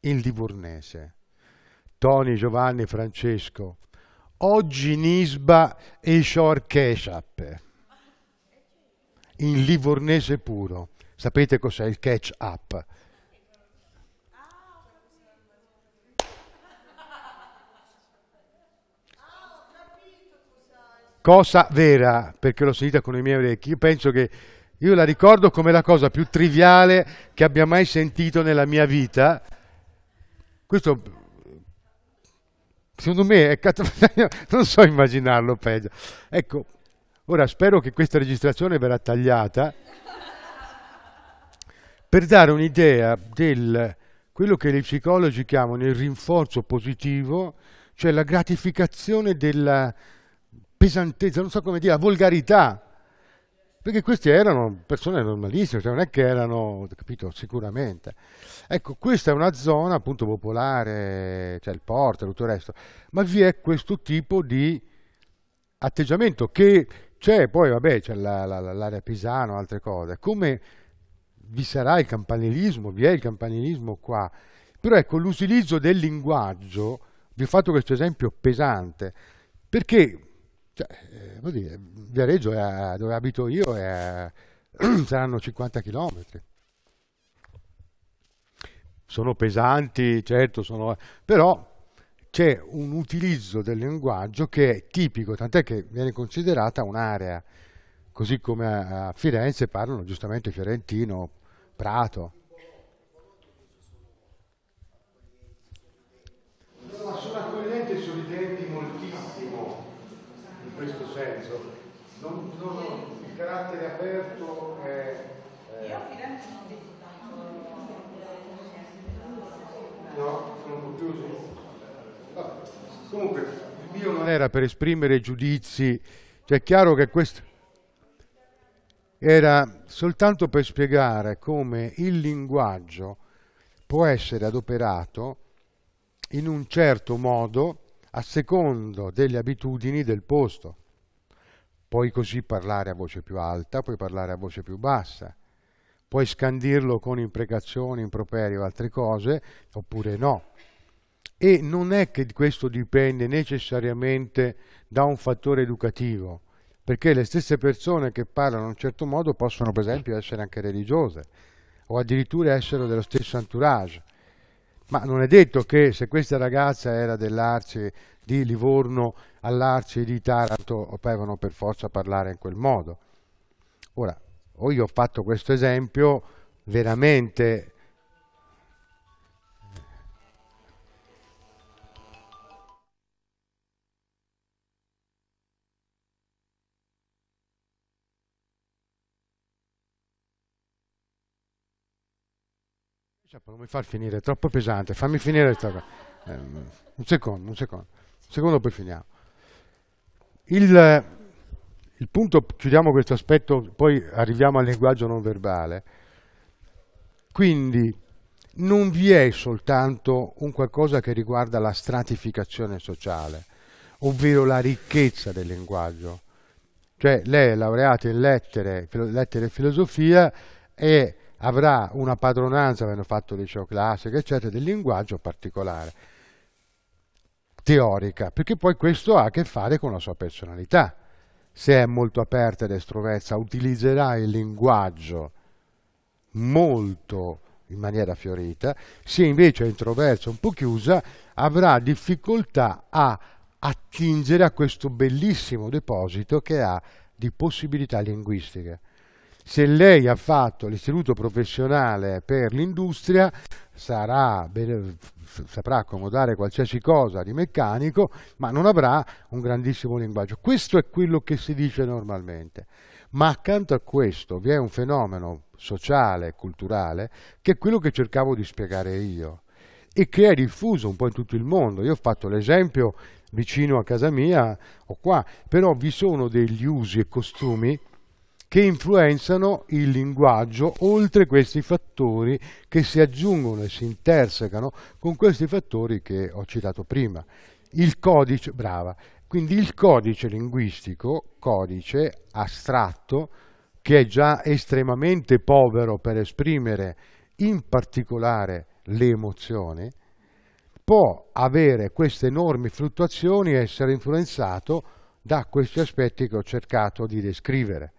il livornese. Toni, Giovanni, Francesco, oggi Nisba e Shor Ketchup, in livornese puro. Sapete cos'è il catch up? cosa vera, perché l'ho sentita con i miei orecchi, io penso che io la ricordo come la cosa più triviale che abbia mai sentito nella mia vita. Questo, secondo me, è non so immaginarlo peggio. Ecco, ora spero che questa registrazione verrà tagliata per dare un'idea del quello che gli psicologi chiamano il rinforzo positivo, cioè la gratificazione della pesantezza, non so come dire, la volgarità. Perché queste erano persone normalissime, cioè non è che erano, capito, sicuramente. Ecco, questa è una zona appunto popolare, cioè il porto, tutto il resto, ma vi è questo tipo di atteggiamento che c'è, poi vabbè, c'è l'area la, la, Pisano, altre cose. Come vi sarà il campanilismo, vi è il campanilismo qua. Però ecco, l'utilizzo del linguaggio, vi ho fatto questo esempio pesante, perché cioè, eh, vuol dire, Viareggio è a, dove abito io è a, saranno 50 km. Sono pesanti, certo, sono, però c'è un utilizzo del linguaggio che è tipico, tant'è che viene considerata un'area, così come a Firenze parlano giustamente fiorentino, prato. carattere aperto è... Eh, eh, Io Firenze non vedo tanto... No, sono chiusi? Vabbè. Comunque, io non era per esprimere giudizi, cioè è chiaro che questo era soltanto per spiegare come il linguaggio può essere adoperato in un certo modo a secondo delle abitudini del posto. Puoi così parlare a voce più alta, puoi parlare a voce più bassa, puoi scandirlo con imprecazioni, improperi o altre cose, oppure no. E non è che questo dipende necessariamente da un fattore educativo, perché le stesse persone che parlano in un certo modo possono per esempio essere anche religiose o addirittura essere dello stesso entourage. Ma non è detto che se questa ragazza era dell'Arce di Livorno all'Arci di Taranto devono per forza parlare in quel modo. Ora, o io ho fatto questo esempio veramente Non mi far finire, è troppo pesante, fammi finire questa cosa. Eh, un secondo, un secondo, un secondo poi finiamo. Il, il punto, chiudiamo questo aspetto, poi arriviamo al linguaggio non verbale. Quindi non vi è soltanto un qualcosa che riguarda la stratificazione sociale, ovvero la ricchezza del linguaggio. Cioè lei è laureata in lettere, lettere e filosofia e avrà una padronanza, avendo fatto liceo classico, eccetera, del linguaggio particolare teorica, perché poi questo ha a che fare con la sua personalità. Se è molto aperta ed estroversa, utilizzerà il linguaggio molto in maniera fiorita, se invece è introversa, un po' chiusa, avrà difficoltà a attingere a questo bellissimo deposito che ha di possibilità linguistiche. Se lei ha fatto l'istituto professionale per l'industria, sarà, saprà accomodare qualsiasi cosa di meccanico, ma non avrà un grandissimo linguaggio. Questo è quello che si dice normalmente. Ma accanto a questo vi è un fenomeno sociale, e culturale, che è quello che cercavo di spiegare io e che è diffuso un po' in tutto il mondo. Io ho fatto l'esempio vicino a casa mia o qua, però vi sono degli usi e costumi che influenzano il linguaggio oltre questi fattori che si aggiungono e si intersecano con questi fattori che ho citato prima. Il codice, brava, quindi il codice linguistico, codice astratto, che è già estremamente povero per esprimere in particolare le emozioni, può avere queste enormi fluttuazioni e essere influenzato da questi aspetti che ho cercato di descrivere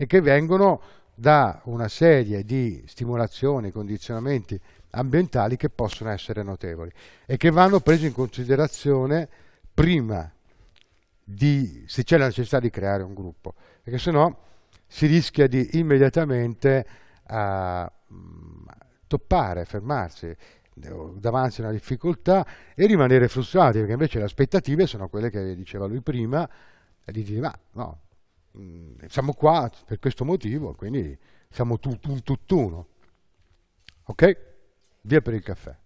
e che vengono da una serie di stimolazioni, condizionamenti ambientali che possono essere notevoli e che vanno presi in considerazione prima di, se c'è la necessità di creare un gruppo, perché se no si rischia di immediatamente uh, toppare, fermarsi eh, davanti a una difficoltà e rimanere frustrati, perché invece le aspettative sono quelle che diceva lui prima, e gli dici ma no, Mm, siamo qua per questo motivo, quindi siamo tut un tutt'uno. Ok? Via per il caffè.